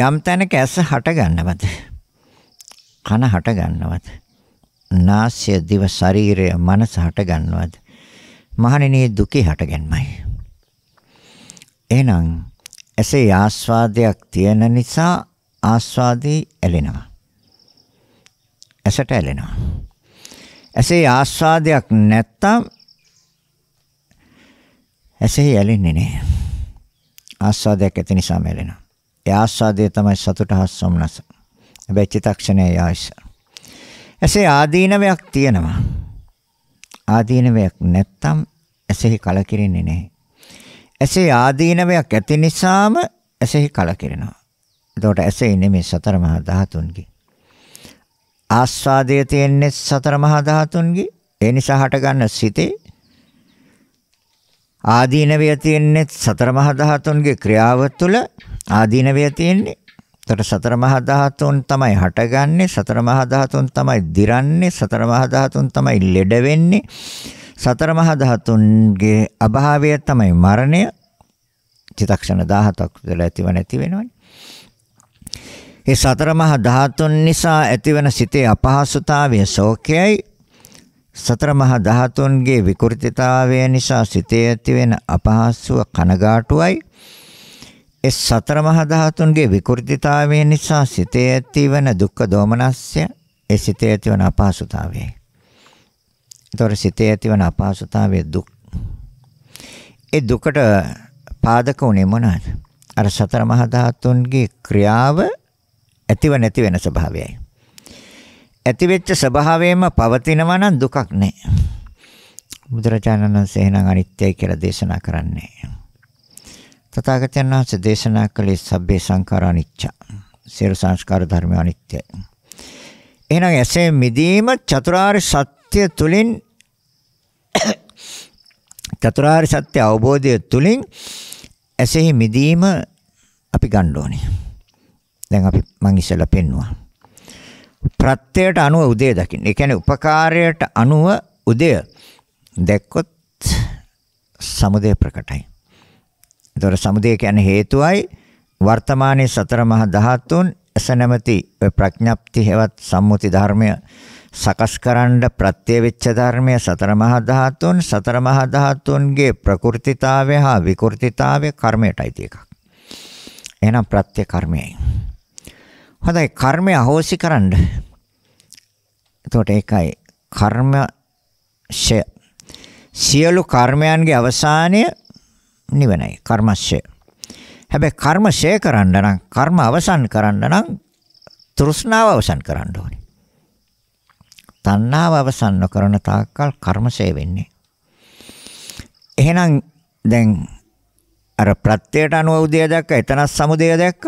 යම් තැනක ඇස හට ගන්නවද? කන හට ගන්නවද? නාසය දිව ශරීරය මනස හට ගන්නවද? මහණෙනි දුකේ හටගන්මයි. එහෙනම් ඇසේ ආස්වාදයක් තියෙන නිසා ආස්වාදී ඇලෙනවා. ඇසට ඇලෙනවා. ඇසේ ආස්වාදයක් නැත්තම් ඇසේ ඇලෙන්නේ නැහැ. ආස්වාදයක් ඇති නිසාම ඇලෙනවා. ඒ ආස්වාදය තමයි සතුට හා සොම්නස. හැබැයි චිතක්ෂණයේ ආයස. එසේ ආදීනවයක් තියෙනවා. ආදීනවයක් නැත්තම් එසෙහි කලකිරෙන්නේ නැහැ. එසේ ආදීනවයක් ඇති නිසාම එසෙහි කලකිරෙනවා. එතකොට එසේ නෙමෙයි සතර මහා ධාතුන්ගේ. ආස්වාදය තියෙන්නේ සතර මහා ධාතුන්ගේ. ඒ නිසා හටගන්න සිතේ ආදීනවය තියෙන්නේ සතර මහා ධාතුන්ගේ ක්‍රියාව තුළ ආදීනවය තියෙන්නේ. එතකොට සතර මහා ධාතුන් තමයි හටගන්නේ, සතර මහා ධාතුන් තමයි දිරන්නේ, සතර මහා ධාතුන් තමයි ලෙඩ වෙන්නේ. සතර මහා ධාතුන්ගේ අභාවය තමයි මරණය. චිතක්ෂණ 17ක් විතර ඇතිව නැති වෙනවනේ. ඒ සතර මහා ධාතුන් නිසා ඇතිවන සිතේ අපහසුතාවය ශෝකයයි සතර මහා ධාතුන්ගේ විකෘතිතාවය නිසා සිතේ ඇතිවෙන අපහසුව කනගාටුවයි. ඒ සතර මහා ධාතුන්ගේ විකෘතිතාවය නිසා සිතේ ඇතිවන දුක්ඛ දෝමනස්ය ඒ සිතේ ඇතිවන අපහසුතාවයයි. ඒතොර සිතේ ඇතිවන අපහසුතාවය දුක්. ඒ දුකට පාදක උනේ මොනවාද? අර සතර මහා ධාතුන්ගේ ක්‍රියාව ඇතිව නැති වෙන ස්වභාවයයි. ඇතිවෙච්ච ස්වභාවයෙන්ම පවතිනවා නම් දුකක් නැහැ. බුදුරජාණන් වහන්සේ එහෙනම් අනිත්‍යයි කියලා දේශනා කරන්නේ. තථාගතයන් වහන්සේ දේශනා කළේ සබ්බේ සංඛාර අනිච්ච. සියලු සංස්කාර ධර්ම අනිත්‍යයි. එහෙනම් ඇසේ මිදීම චතුරාර්ය සත්‍ය තුලින් (coughs) චතුරාර්ය සත්‍ය අවබෝධය තුලින් ඇසෙහි මිදීම අපි ගන්න ඕනේ. දැන් අපි මම ඉස්සෙල්ලා පෙන්නුවා. ප්‍රත්‍යයට අනුව උදේ දකින්න. ඒ කියන්නේ උපකාරයට අනුව උදේ දැක්කොත් සමුදය ප්‍රකටයි. ඒතොර සමුදය කියන්නේ හේතුවයි වර්තමානයේ සතර මහා ධාතුන් ඇස නැමැති ප්‍රඥප්ති හේවත් සම්මුති ධර්මය සකස්කරන ප්‍රත්‍ය වෙච්ච ධර්මය සතර මහා ධාතුන් සතර මහා ධාතුන්ගේ ප්‍රකෘතිතාවය හා විකෘතිතාවය කර්මයටයි තියෙකක්. එහෙනම් ප්‍රත්‍ය කර්මයයි. හොඳයි කර්මය අහෝසි කරන්න. එතකොට ඒකයි කර්ම සියලු කර්මයන්ගේ අවසානය නිවනයි. කර්මශය. හැබැයි කර්ම ෂේ කරන්න නම් කර්ම අවසන් කරන්න නම් තෘෂ්ණාව අවසන් කරන්න ඕනේ. තණ්හාව අවසන් නොකරන තාක්කල් කර්ම ෂේ වෙන්නේ. එහෙනම් දැන් අර ප්‍රත්‍යයට අනුව උදය දැක්ක එතන සමුදය දැක්ක.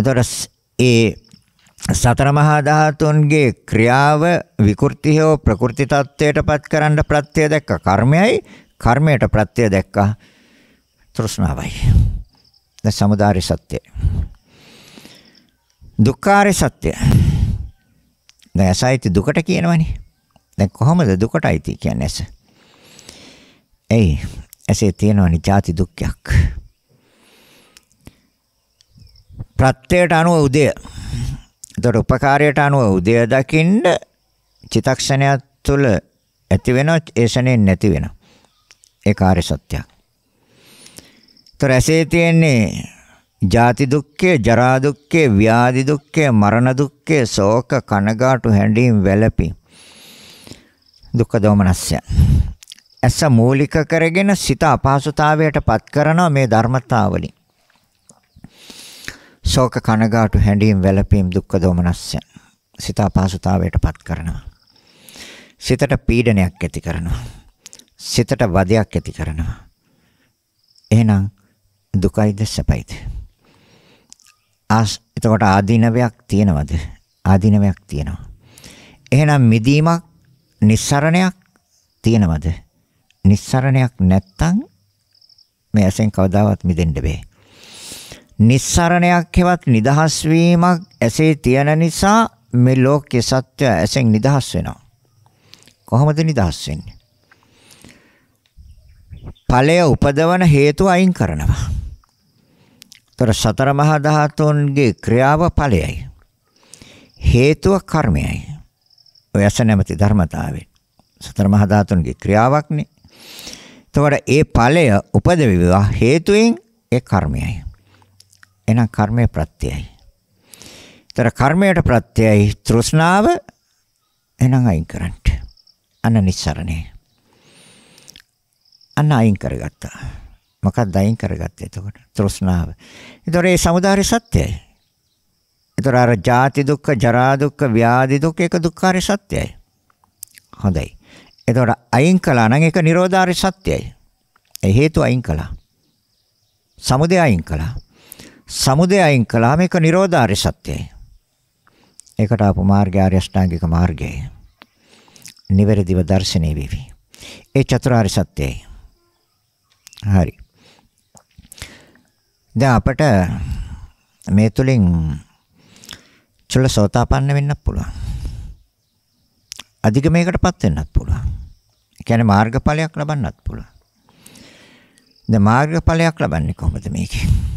එතකොට ඒ සතර මහා ධාතුන්ගේ ක්‍රියාව විකෘති හෝ ප්‍රකෘති තත්ත්වයටපත් කරන්න ප්‍රත්‍ය දැක්ක කර්මයයි කර්මයට ප්‍රත්‍ය දැක්ක තෘෂ්ණාවයි දැන් සමුදාය සත්‍ය දුක්ඛාරය සත්‍ය දැන් ඇසයිති දුකට කියනවනේ දැන් කොහොමද දුකටයි කියන්නේ ඇස එයි ඇසේ තියෙනවනේ ಜಾති දුක්ඛයක් ප්‍රත්‍යයට අනුව උදය. එතකොට උපකාරයට අනුව උදය දකින්න චිතක්ෂණය තුළ ඇති වෙනවා ඒ ශණයෙන් නැති වෙනවා. ඒ කාර්ය සත්‍යයක්. ඒතර ඇසේ තියෙන්නේ ජාති දුක්ඛය, ජරා දුක්ඛය, ව්‍යාධි දුක්ඛය, මරණ දුක්ඛය, ශෝක, කනගාටු, හැඬීම්, වැළපීම්. දුක්ඛ දෝමනස්ය. ඇස මූලික කරගෙන සිත අපහසුතාවයට පත් කරනවා මේ ධර්මතාවලින්. ශෝක කනගාටු හැඬීම් වැළපීම් දුක්ඛ දෝමනස්ය සිත අපහසුතාවයටපත් කරනවා සිතට පීඩනයක් ඇති කරනවා සිතට වදයක් ඇති කරනවා එහෙනම් දුකයිද සැපයිද ආස් එතකොට ආධිනවයක් තියනවද ආධිනවයක් තියෙනවා එහෙනම් මිදීමක් නිස්සරණයක් තියනවද නිස්සරණයක් නැත්තම් මේ ඇසෙන් කවදාවත් මිදෙන්න බෑ නිස්සරණයක් හෙවත් නිදහස් වීමක් ඇසේ තියෙන නිසා මේ ලෝකයේ සත්‍ය ඇසෙන් නිදහස් වෙනවා. කොහොමද නිදහස් වෙන්නේ? ඵලය උපදවන හේතු අයින් කරනවා. ତර සතර මහා ධාතුන්ගේ ක්‍රියාව ඵලයයි. හේතුව කර්මයයි. ඔය ඇස නැමැති ධර්මතාවේ සතර මහා ධාතුන්ගේ ක්‍රියාවක්නේ. එතකොට ඒ ඵලය උපදවිවා හේතුයෙන් ඒ කර්මයයි. එහෙනම් කර්මය ප්‍රත්‍යයයි. ඒතර කර්මයට ප්‍රත්‍යයයි තෘෂ්ණාව එහෙනම් අයින් කරන්න. අන්න නිස්සරණේ. අන්න අයින් කරගත්තා. මොකක්ද අයින් කරගත්තේ එතකොට? තෘෂ්ණාව. ඒතර ඒ samudāri සත්‍යයයි. ඒතර අර ජාති දුක්ඛ, ජරා දුක්ඛ, ව්‍යාධි දුක්ඛ ඒක දුක්ඛාරි සත්‍යයයි. හොඳයි. ඒතර අයින් කළා නම් ඒක නිරෝධාරි සත්‍යයයි. ඒ හේතු අයින් කළා. සමුදය අයින් කළා. සමුදය අයින් කළාම ඒක නිරෝධාරි සත්‍යයි. ඒකට ආපු මාර්ගය ආර්ය අෂ්ටාංගික මාර්ගයයි. නිවැරදිව දැర్శණය වේවි. ඒ චතුරාර්ය සත්‍යයයි. හරි. දැන් අපට මේ තුලින් චුල්ල සෝතාපන්න වෙන්නත් පුළුවන්. අධිගමයකටපත් වෙන්නත් පුළුවන්. ඒ කියන්නේ මාර්ගඵලයක් ලබන්නත් පුළුවන්. දැන් මාර්ගඵලයක් ලබන්නේ කොහොමද මේකේ?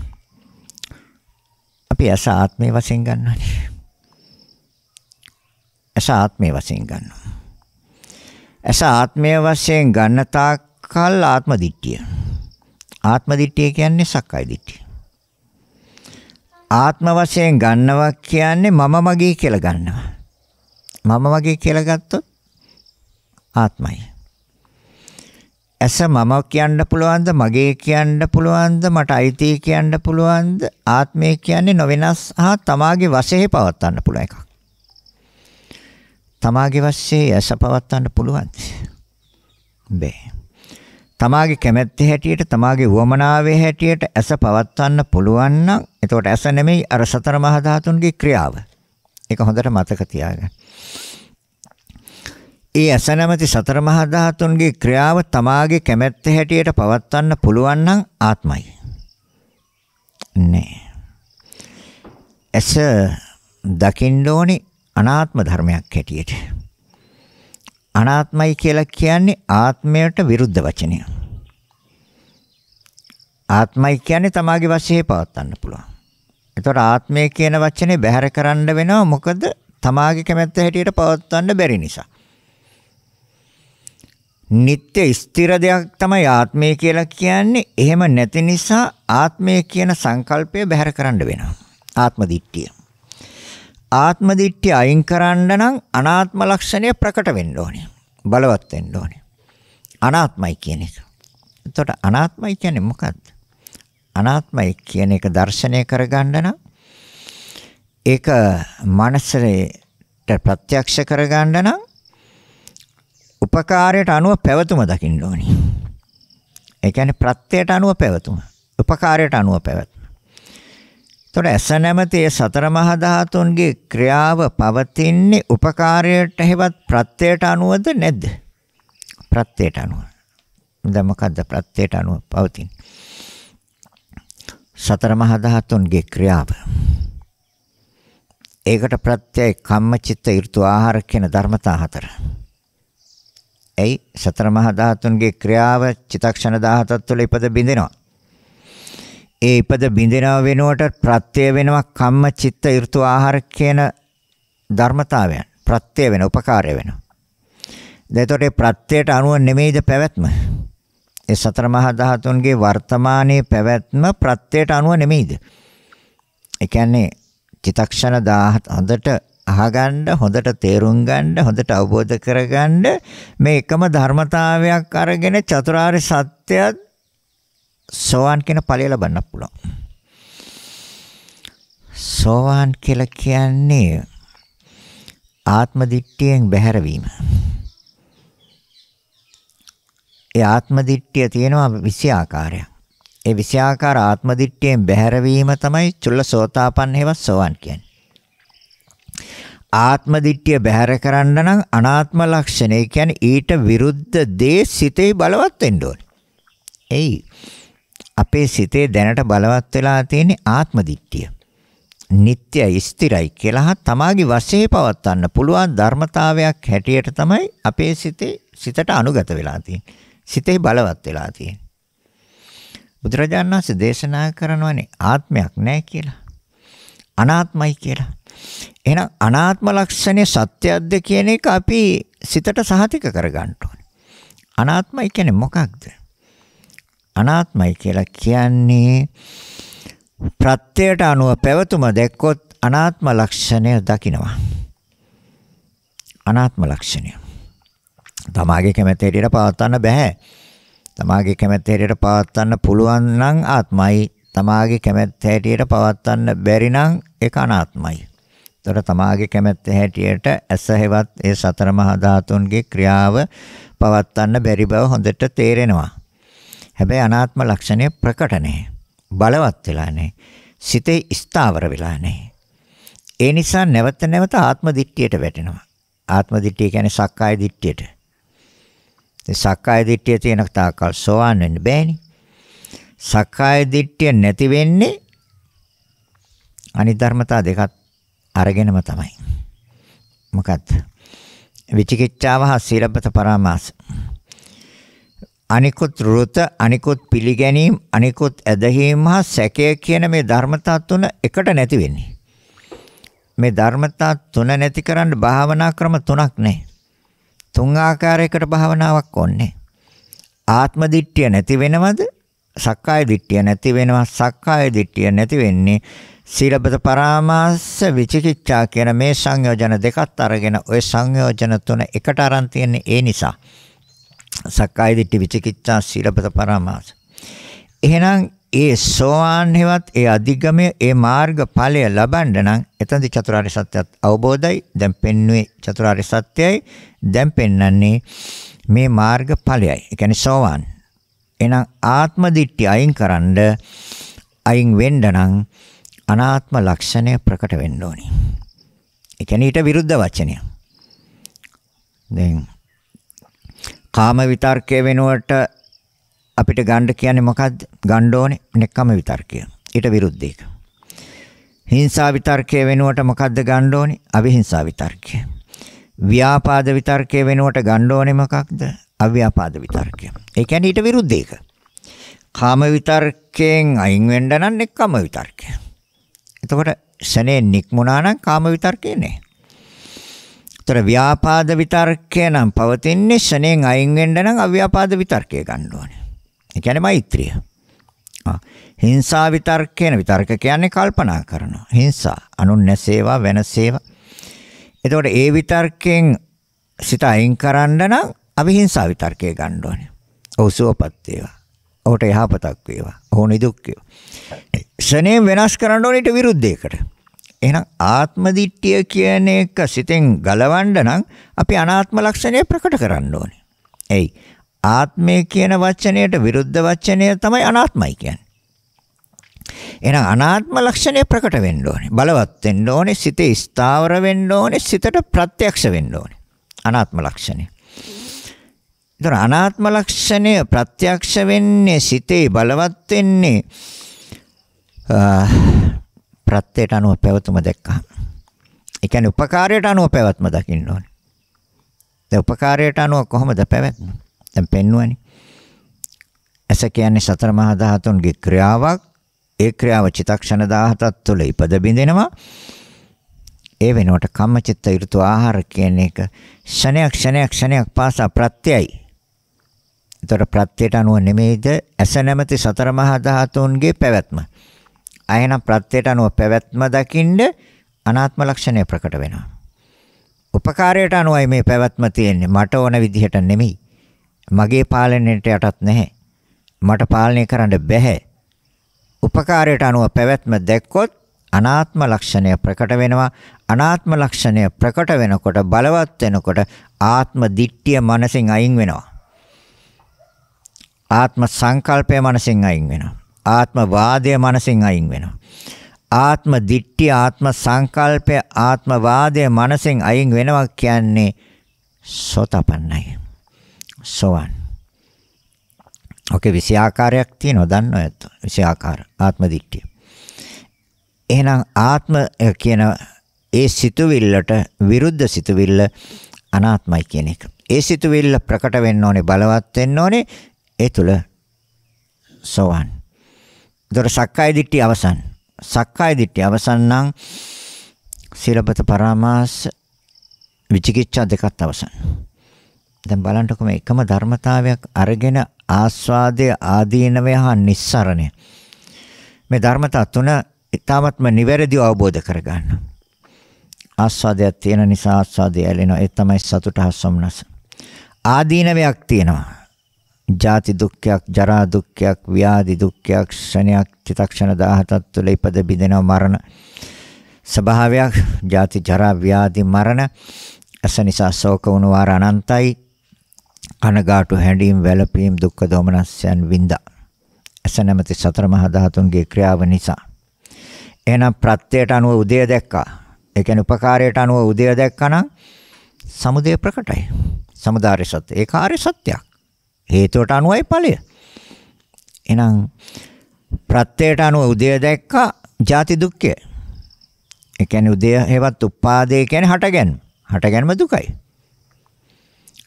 අපි ඇස ආත්මය වශයෙන් ගන්නවානේ. ඇස ආත්මය වශයෙන් ගන්නවා. ඇස ආත්මය වශයෙන් ගන්න තාක්කල් ආත්ම දිට්ඨිය. ආත්ම දිට්ඨිය කියන්නේ සක්කාය දිට්ඨිය. ආත්ම වශයෙන් ගන්නවා කියන්නේ මම මගේ කියලා ගන්නවා. මම මගේ කියලා ගත්තොත් ආත්මයි. ඇස මම කියන්න පුළුවන්ද මගේ කියන්න පුළුවන්ද මට අයිති කියන්න පුළුවන්ද ආත්මය කියන්නේ නොවෙනස් හා තමාගේ වශයේ පවත්වන්න පුළුවන් එකක්. තමාගේ වශයේ ඇස පවත්වන්න පුළුවන්ද? බැහැ. තමාගේ කැමැත්ත හැටියට තමාගේ වමනාවේ හැටියට ඇස පවත්වන්න පුළුවන් නම් එතකොට ඇස නෙමෙයි අර සතර මහා ධාතුන්ගේ ක්‍රියාව. ඒක හොඳට මතක තියාගන්න. ඒ අසනමැති සතර මහා ධාතුන්ගේ ක්‍රියාව තමාගේ කැමැත්ත හැටියට පවත්වන්න පුළුවන් නම් ආත්මයි. නෑ. ඇස දකින්න ඕනේ අනාත්ම ධර්මයක් හැටියට. අනාත්මයි කියලා කියන්නේ ආත්මයට විරුද්ධ වචනය. ආත්මයි කියන්නේ තමාගේ වශයේ පවත්වන්න පුළුවන්. එතකොට ආත්මය කියන වචනේ බැහැර කරන්න වෙනවා මොකද තමාගේ කැමැත්ත හැටියට පවත්වන්න බැරි නිසා. නිත්‍ය ස්ථිර දෙයක් තමයි ආත්මය කියලා කියන්නේ. එහෙම නැති නිසා ආත්මය කියන සංකල්පය බැහැර කරන්න වෙනවා. ආත්ම දිට්ඨිය. ආත්ම දිට්ඨිය අයින් කරන්න නම් අනාත්ම ලක්ෂණය ප්‍රකට වෙන්න ඕනේ. බලවත් වෙන්න ඕනේ. අනාත්මයි කියන එක. එතකොට අනාත්මයි කියන්නේ මොකද්ද? අනාත්මයි කියන එක දර්ශනය කරගන්න නම් ඒක මනසට ප්‍රත්‍යක්ෂ කරගන්න නම් උපකාරයට අනුව පැවතුම දකින්න ඕනි. ඒ කියන්නේ ප්‍රත්‍යයට අනුව පැවතුම. උපකාරයට අනුව පැවතුම. එතකොට ඇස නැමැති ඒ සතර මහා ධාතුන්ගේ ක්‍රියාව පවතින්නේ උපකාරයට හෙවත් ප්‍රත්‍යයට අනුවද නැද්ද? ප්‍රත්‍යයට අනුව. දැන් මොකද්ද ප්‍රත්‍යයට අනුව පවතින්නේ? සතර මහා ධාතුන්ගේ ක්‍රියාව. ඒකට ප්‍රත්‍යය කම්මචිත්ත ඍතු ආහාර කියන ධර්මතා හතර. ඇයි සතර මහා ධාතුන්ගේ ක්‍රියාව චිතක්ෂණ 17ක් තුළ ඉපද බිඳිනවා. ඒ ඉපද බිඳිනව වෙනුවට ප්‍රත්‍ය වෙනවා කම්ම චිත්ත ඍතු ආහාර කියන ධර්මතාවයන්. ප්‍රත්‍ය වෙන උපකාරය වෙනවා. දැන් එතකොට ඒ ප්‍රත්‍යයට අනුව නෙමෙයිද පැවැත්ම? ඒ සතර මහා ධාතුන්ගේ වර්තමානයේ පැවැත්ම ප්‍රත්‍යයට අනුව නෙමෙයිද? ඒ කියන්නේ චිතක්ෂණ 17ට අහගන්න හොඳට තේරුම් ගන්න හොඳට අවබෝධ කරගන්න මේ එකම ධර්මතාවයක් අරගෙන චතුරාර්ය සත්‍යයත් සෝවාන් කියන ඵලය ලබන්න පුළුවන් සෝවාන් කියලා කියන්නේ ආත්ම දිට්ඨියෙන් බැහැර වීම ඒ ආත්ම දිට්ඨිය තියෙනවා 20 ආකාරයක් ඒ විෂයාකාර ආත්මදිට්ඨියෙන් බැහැර වීම තමයි චුල්ලසෝතාපන්න හේවත් සෝවන් කියන්නේ. ආත්ම දිට්ඨිය බැහැර කරන්න නම් අනාත්ම ලක්ෂණය කියන්නේ ඊට විරුද්ධ දේ සිතේ බලවත් වෙන්න ඕනේ. එයි අපේ සිතේ දැනට බලවත් වෙලා තියෙන ආත්ම දිට්ඨිය. නিত্যයි ස්ථිරයි කියලා තමාගේ වශයේ පවත්වන්න පුළුවන් ධර්මතාවයක් හැටියට තමයි අපේ සිතේ සිතට අනුගත වෙලා තියෙන්නේ. සිතේ බලවත් වෙලා තියෙන්නේ. බුදුරජාණන් වහන්සේ දේශනා කරනවානේ ආත්මයක් නැහැ කියලා. අනාත්මයි කියලා. එහෙනම් අනාත්ම ලක්ෂණය සත්‍යයක්ද කියන එක අපි සිතට සහතික කරගන්න ඕනේ. අනාත්මයි කියන්නේ මොකක්ද? අනාත්මයි කියලා කියන්නේ ප්‍රත්‍යයට අනුව පැවතුම දැක්කොත් අනාත්ම ලක්ෂණය දකිනවා. අනාත්ම ලක්ෂණය. තමාගේ කැමැත්ත හැටියට පවත්වන්න බෑ. තමාගේ කැමැත්ත හැටියට පවත්වන්න පුළුවන් නම් ආත්මයි. තමාගේ කැමැත්ත හැටියට පවත්වන්න බැරි නම් ඒක අනාත්මයි. ඒතර තමාගේ කැමැත්ත හැටියට ඇස හෙවත් ඒ සතර මහා ධාතුන්ගේ ක්‍රියාව පවත්වන්න බැරි බව හොඳට තේරෙනවා. හැබැයි අනාත්ම ලක්ෂණය ප්‍රකට නැහැ. බලවත් වෙලා නැහැ. සිතේ ස්ථාවර වෙලා නැහැ. ඒ නිසා නැවත නැවත ආත්ම දිට්ඨියට වැටෙනවා. ආත්ම දිට්ඨිය කියන්නේ සක්කාය දිට්ඨියට. සක්කාය දිට්ඨිය තියෙන තාක්කල් සෝවාන් වෙන්න බෑනේ. සක්කාය දිට්ඨිය නැති වෙන්නේ අනිත් ධර්මතා දෙකක් අරගෙනම තමයි. මොකද්ද? විචිකිච්ඡාව හා සීලබ්බත පරාමාස. අනිකුත් රුත, අනිකුත් පිළිගැනීම්, අනිකුත් ඇදහිීම් හා සැකය කියන මේ ධර්මතා තුන එකට නැති වෙන්නේ. මේ ධර්මතා තුන නැති කරන්න භාවනා ක්‍රම තුනක් නැහැ. තුන් ආකාරයකට භාවනාවක් ඕනේ. ආත්ම දිට්ඨිය නැති වෙනවද? සක්කාය දිට්ඨිය නැති වෙනවා. සක්කාය දිට්ඨිය නැති වෙන්නේ සීලබ්බත පරාමාස විචිකිච්ඡා කියන මේ සංයෝජන දෙකත් අරගෙන ওই සංයෝජන තුන එකට අරන් තියන්නේ ඒ නිසා. සක්කාය දිට්ඨි විචිකිච්ඡා සීලබ්බත පරාමාස. එහෙනම් ඒ සෝවාන් හේවත් ඒ අධිගමයේ ඒ මාර්ග ඵලය ලබන්න නම් එතෙන්දි චතුරාර්ය සත්‍යත් අවබෝධයි දැන් පෙන්න්නේ චතුරාර්ය සත්‍යයි දැන් පෙන්වන්නේ මේ මාර්ග ඵලයයි ඒ කියන්නේ සෝවාන් එහෙනම් ආත්ම දිට්ඨිය අයින් කරන්ඩ අයින් වෙන්න නම් අනාත්ම ලක්ෂණය ප්‍රකට වෙන්න ඕනේ. ඒ කියන්නේ ඊට විරුද්ධ වචනය. දැන් කාම විතර්කයේ වෙනුවට අපිට ගන්න කියන්නේ මොකද්ද? ගන්න ඕනේ නෙක්කම විතර්කය. ඊට විරුද්ධ එක. හිංසා විතර්කයේ වෙනුවට මොකද්ද ගන්න ඕනේ? අවිහිංසා විතර්කය. ව්‍යාපාද විතර්කයේ වෙනුවට ගන්න ඕනේ මොකක්ද? අව්‍යාපාද විතර්කය. ඒ කියන්නේ ඊට විරුද්ධ එක. කාම විතර්කයෙන් අයින් වෙන්න නම් නෙක්කම විතර්කය. එතකොට සනේන් නික්මුණා නම් කාම විතර්කේ නැහැ. ඒතර ව්‍යාපාද විතර්කය නම් පවතින්නේ සනේන් අයින් වෙන්න නම් අව්‍යාපාද විතර්කය ගන්න ඕනේ. ඒ කියන්නේ මෛත්‍රිය. ආ හිංසා විතර්කේන විතර්ක කියන්නේ කල්පනා කරනවා. හිංසා අනුන් නැසේවා වෙනසේවා. එතකොට ඒ විතර්කයෙන් සිත අයින් කරන්න නම් අවිහිංසා විතර්කය ගන්න ඕනේ. ඔව් සුවපත් වේවා. ඔහුට යහපතක් වේවා. ඔහු නිදුක් වේවා. සනේ වෙනස් කරන්න ඕනේ ඊට විරුද්ධයකට. එහෙනම් ආත්මදිට්ඨිය කියන එක සිතෙන් ගලවන්න නම් අපි අනාත්ම ලක්ෂණය ප්‍රකට කරන්න ඕනේ. එයි ආත්මය කියන වචනයට විරුද්ධ වචනය තමයි අනාත්මයි කියන්නේ. එහෙනම් අනාත්ම ලක්ෂණය ප්‍රකට වෙන්න ඕනේ. බලවත් වෙන්න ඕනේ, සිතේ ස්ථාවර වෙන්න ඕනේ, සිතට ප්‍රත්‍යක්ෂ වෙන්න ඕනේ. අනාත්ම ලක්ෂණය. ඒතර අනාත්ම ලක්ෂණය ප්‍රත්‍යක්ෂ වෙන්නේ සිතේ බලවත් වෙන්නේ ප්‍රත්‍යයට අනුව පැවතුම දැක්කහම. ඒ කියන්නේ උපකාරයට අනුව පැවැත්ම දකින්න ඕනේ. දැන් උපකාරයට අනුව කොහොමද පැවැත්ම? දැන් පෙන්වන්නේ. ඇස කියන්නේ සතර මහා ධාතුන්ගේ ක්‍රියාවක්. ඒ ක්‍රියාව චිතක්ෂණ 17ක් තුළ ඉපද බිඳිනවා. ඒ වෙනුවට කම්මචිත්ත ඍතු ආහාර කියන එක ක්ෂණයක් ක්ෂණයක් ක්ෂණයක් පාසා ප්‍රත්‍යයයි. එතකොට ප්‍රත්‍යයට අනුව නෙමෙයිද ඇස නැමැති සතර මහා ධාතුන්ගේ පැවැත්ම. අයනම් ප්‍රත්‍යයට අනුව පැවැත්ම දකින්න අනාත්ම ලක්ෂණය ප්‍රකට වෙනවා. උපකාරයට අනුවයි මේ පැවැත්ම තියෙන්නේ. මට ඕන විදිහට නෙමෙයි. මගේ පාලනයට යටත් නැහැ. මට පාලනය කරන්න බැහැ. උපකාරයට අනුව පැවැත්ම දැක්කොත් අනාත්ම ලක්ෂණය ප්‍රකට වෙනවා අනාත්ම ලක්ෂණය ප්‍රකට වෙනකොට බලවත් වෙනකොට ආත්ම දිට්ඨිය මනසින් අයින් වෙනවා ආත්ම සංකල්පය මනසෙන් අයින් වෙනවා. ආත්ම වාදය මනසෙන් අයින් වෙනවා. ආත්ම දිට්ඨි ආත්ම සංකල්පය ආත්ම වාදය මනසෙන් අයින් වෙනවා කියන්නේ සෝතපන්නයි. සෝවන්. ඔකේ විෂය ආකාරයක් තියෙනවා දන්නව ඇත්ත. විෂය ආකාර ආත්ම දිට්ඨිය. එහෙනම් ආත්ම කියන ඒ සිතුවිල්ලට විරුද්ධ සිතුවිල්ල අනාත්මයි කියන එක. ඒ සිතුවිල්ල ප්‍රකට වෙන්න ඕනේ බලවත් වෙන්න ඕනේ ඒ තුල සෝවන්. දොර සක්කාය දිට්ඨිය අවසන්. සක්කාය දිට්ඨිය අවසන් නම් සීලපත පරාමාස විචිකිච්ඡා දෙකත් අවසන්. දැන් බලන්නකො මේ එකම ධර්මතාවයක් අරගෙන ආස්වාදය ආදීනවය හා නිස්සරණය. මේ ධර්මතා තුන ඊ타මත්ම නිවැරදිව අවබෝධ කරගන්න. ආස්වාදයක් තියෙන නිසා ආස්වාදය ඇලෙනවා. ඒ තමයි සතුට හා සොම්නස. ආදීනවයක් තියෙනවා. ජාති දුක්ඛයක්, ජරා දුක්ඛයක්, ව්‍යාධි දුක්ඛයක්, ශණයක්, චිතක්ෂණ 17ක් තුළ ඉපද බිඳෙනව මරණ ස්වභාවයක්, ජාති ජරා ව්‍යාධි මරණ ඇස නිසා ශෝක වුණු වාර අනන්තයි. කනගාටු හැඬීම් වැළපීම් දුක්ඛ දෝමනස්යන් වින්දා. ඇස නැමැති සතර මහා ධාතුන්ගේ ක්‍රියාව නිසා. එහෙනම් ප්‍රත්‍යයට අනුව උදය දැක්කා. ඒ කියන්නේ උපකාරයට අනුව උදය දැක්කනම් සමුදය ප්‍රකටයි. සමුදාය සත්‍ය. ඒක ආර්ය සත්‍යයක්. හේතුවට අනුවයි ඵලය. එහෙනම් ප්‍රත්‍යයට අනුව උදය දැක්කා ජාති දුක්ඛය. ඒ කියන්නේ උදය හේවත් උපාදේ කියන්නේ හට ගැනීම. හට ගැනීම දුකයි.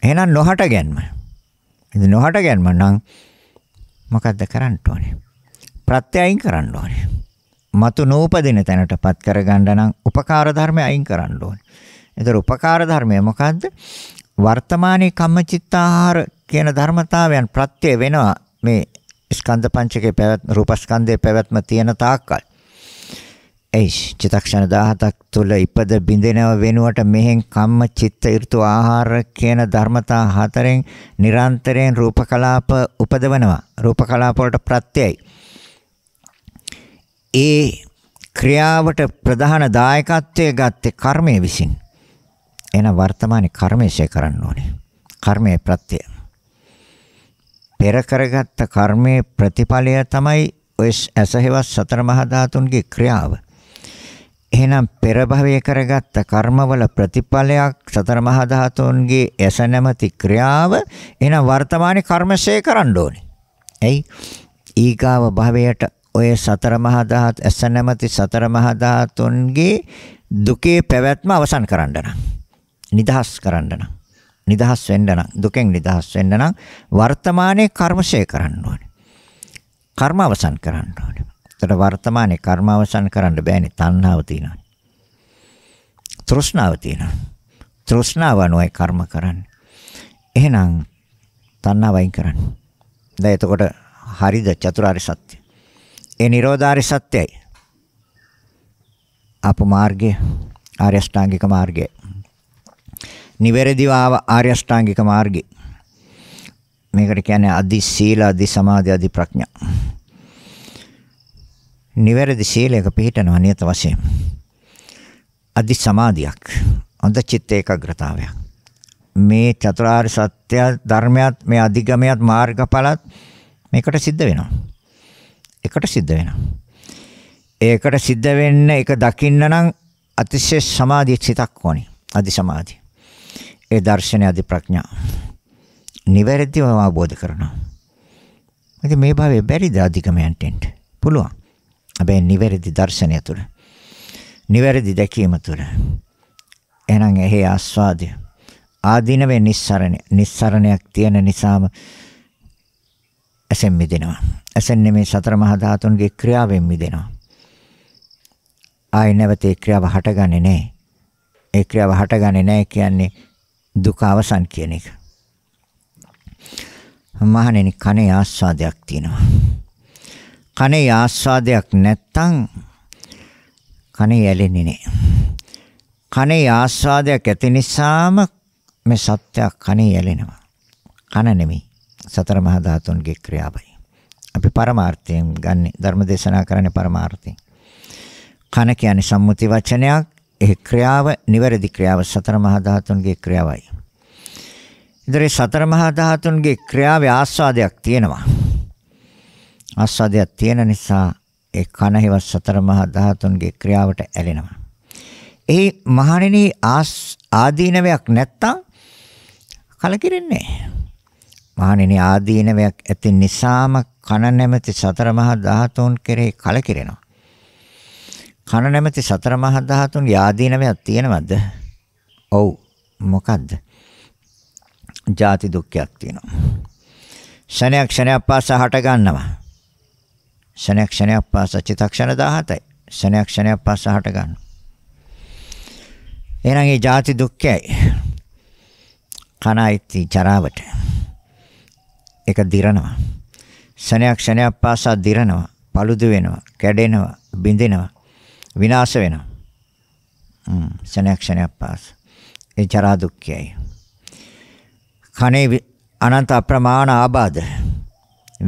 එහෙනම් නොහට ගැනීම. ඉතින් නොහට ගැනීම නම් මොකද්ද කරන්න ඕනේ? ප්‍රත්‍යයෙන් කරන්න ඕනේ. මතු නූපදින තැනටපත් කරගන්න නම් උපකාර ධර්මය අයින් කරන්න ඕනේ. ඒතර උපකාර ධර්මය මොකද්ද? වර්තමානී කම්මචිත්තාහාර කියන ධර්මතාවයන් ප්‍රත්‍ය වෙනවා මේ ස්කන්ධ පංචකේ පැවැත්ම රූපස්කන්ධයේ පැවැත්ම තියෙන තාක්කල්. එයි චිතක්ෂණ 17ක් තුල ඉපද බිඳිනව වෙනුවට මෙහෙන් කම්ම චිත්ත ඍතු ආහාර කියන ධර්මතා හතරෙන් නිරන්තරයෙන් රූපකලාප උපදවනවා රූපකලාප වලට ප්‍රත්‍යයයි ඒ ක්‍රියාවට ප්‍රධාන දායකත්වයේ ගත්තේ කර්මය විසිනි එහෙනම් වර්තමානයේ කර්මේශය කරන්න ඕනේ. කර්මයේ ප්‍රත්‍ය. පෙර කරගත්ත කර්මයේ ප්‍රතිඵලය තමයි ඔය ඇසහෙවස් සතර මහා ධාතුන්ගේ ක්‍රියාව. එහෙනම් පෙර භවයේ කරගත්ත කර්මවල ප්‍රතිඵලයක් සතර මහා ධාතුන්ගේ ඇස නැමැති ක්‍රියාව එහෙනම් වර්තමානයේ කර්මශේ කරන්න ඕනේ. එයි ඊගාව භවයට ඔය සතර මහා ධාත් ඇස නැමැති සතර මහා ධාතුන්ගේ දුකේ පැවැත්ම අවසන් කරන්න නම් නිදහස් කරන්න නම් නිදහස් වෙන්න නම් දුකෙන් නිදහස් වෙන්න නම් වර්තමානයේ කර්මශය කරන්න ඕනේ. කර්ම අවසන් කරන්න ඕනේ. ඒතර වර්තමානයේ කර්ම අවසන් කරන්න බෑනේ තණ්හාව තියෙනවා. තෘෂ්ණාව තියෙනවා. තෘෂ්ණාව නොයි කර්ම කරන්නේ. එහෙනම් තණ්හාව වයින් කරන්න. දැන් එතකොට හරිද චතුරාර්ය සත්‍ය. ඒ නිරෝධාරි සත්‍යයි. අප මාර්ගය ආර්ය අෂ්ටාංගික මාර්ගය. නිවැරදිව ආව ආර්ය අෂ්ටාංගික මාර්ගේ. මේකට කියන්නේ අදි සීල අදි සමාධි අදි ප්‍රඥා. නිවැරදි සීලයක පිළිටනවා නියත වශයෙන්. අදි සමාධියක්. අන්ත චිත්ත ඒකාග්‍රතාවයක්. මේ චතුරාර්ය සත්‍ය ධර්මයක් මේ අධිගමයක් මාර්ගඵලත් මේකට සිද්ධ වෙනවා. එකට සිද්ධ වෙනවා. ඒකට සිද්ධ වෙන්න ඒක දකින්න නම් අතිශය සමාධියක් සිතක් ඕනේ. අදි සමාධිය. ඒ දර්ශනය අධි ප්‍රඥා නිවැරදිව අවබෝධ කරනවා. ඉතින් මේ භාවයේ බැරිද අධිකමයන්ට එන්න? පුළුවන්. හැබැයි නිවැරදි දර්ශනය තුළ. නිවැරදි දැකීම තුළ. එහෙනම් එහි ආස්වාදය ආදීනවේ නිස්සරණය. නිස්සරණයක් තියෙන නිසාම ඇසෙන් මිදෙනවා. ඇසෙන් නෙමේ සතර මහා ධාතුන්ගේ ක්‍රියාවෙන් මිදෙනවා. ආයි නැවත ඒ ක්‍රියාව හටගන්නේ නැහැ. ඒ ක්‍රියාව හටගන්නේ නැහැ කියන්නේ දුක අවසන් කියන එක. මහණෙනි කනේ ආස්වාදයක් තියෙනවා. කනේ ආස්වාදයක් නැත්තම් කනේ ඇලෙන්නේ නැහැ. කනේ ආස්වාදයක් ඇති නිසාම මේ සත්‍ය කනේ ඇලෙනවා. කන නෙමෙයි. සතර මහා ධාතුන්ගේ ක්‍රියාවයි. අපි පරමාර්ථයෙන් ගන්න ධර්ම දේශනා කරන්නේ පරමාර්ථයෙන්. කන කියන්නේ සම්මුති වචනයක්. ඒ ක්‍රියාව නිවැරදි ක්‍රියාව සතර මහා ධාතුන්ගේ ක්‍රියාවයි. ඉතින් සතර මහා ධාතුන්ගේ ක්‍රියාවේ ආස්වාදයක් තියෙනවා. ආස්වාදයක් තියෙන නිසා ඒ කනහිව සතර මහා ධාතුන්ගේ ක්‍රියාවට ඇලෙනවා. ඒ මහණෙනි ආදීනවයක් නැත්තම් කලකිරෙන්නේ නැහැ. මහණෙනි ආදීනවයක් ඇති නිසාම කන නැමැති සතර මහා ධාතුන් කෙරෙහි කලකිරෙනවා. කන නැමැති සතර මහා ධාතුන් යාදීනමයක් තියෙනවද? ඔව්. මොකද්ද? ජාති දුක්ඛයක් තියෙනවා. ශනයක් ශනයක් පාස හට ගන්නවා. ශනයක් ශනයක් පාස චිතක්ෂණ 17යි. ශනයක් ශනයක් පාස හට ගන්නවා. එහෙනම් ඒ ජාති දුක්ඛයයි. කනයිති චරාවට. ඒක දිරනවා. ශනයක් ශනයක් පාසා දිරනවා. paludu වෙනවා. කැඩෙනවා. බිඳෙනවා. විනාශ වෙනවා. හ්ම් ක්ෂණයක් ක්ෂණයක් පාස. ඒ ජරා දුක්ඛයයි. කනේ අනන්ත අප්‍රමාණ ආබාධ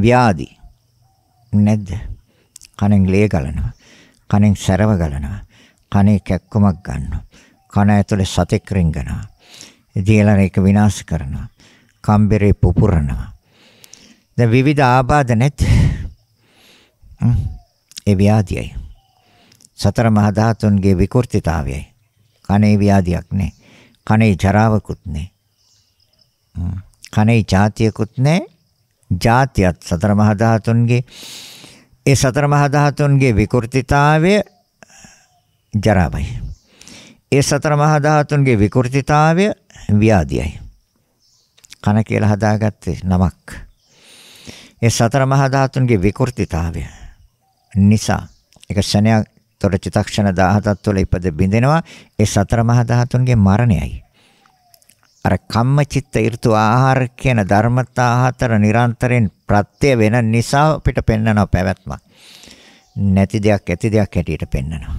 ව්‍යාධි නැද්ද? කනෙන් ලේ ගලනවා. කනෙන් සැරව ගලනවා. කනේ කැක්කමක් ගන්නවා. කන ඇතුලේ සතෙක් රිංගනවා. ඉතින් ඒක විනාශ කරනවා. කම්බරේ පුපුරනවා. දැන් විවිධ ආබාධ නැත්. ඒ ව්‍යාධියයි. සතර මහා ධාතුන්ගේ විකෘතිතාවයයි. කනේ ව්‍යාධියක් නැහැ. කනේ ජරාවකුත් නැහැ. කනේ જાතියකුත් නැහැ. જાතියත් සතර මහා ධාතුන්ගේ ඒ සතර මහා ධාතුන්ගේ විකෘතිතාවය ජරාවයි. ඒ සතර මහා ධාතුන්ගේ විකෘතිතාවය ව්‍යාධියයි. කන කියලා හදාගත්තේ නමක්. ඒ සතර මහා ධාතුන්ගේ විකෘතිතාවය නිසා එක ශණයක් එතකොට චිතක්ෂණ 17ක් තුළ ඉපද බිඳිනවා ඒ සතර මහා ධාතුන්ගේ මරණයයි. අර කම්මචිත්ත ඍතු ආහාර කියන ධර්මතා හතර නිරන්තරයෙන් ප්‍රත්‍ය වෙන නිසා අපිට පෙන්නව පැවැත්මක්. නැති දෙයක් ඇති දෙයක් හැටියට පෙන්නනවා.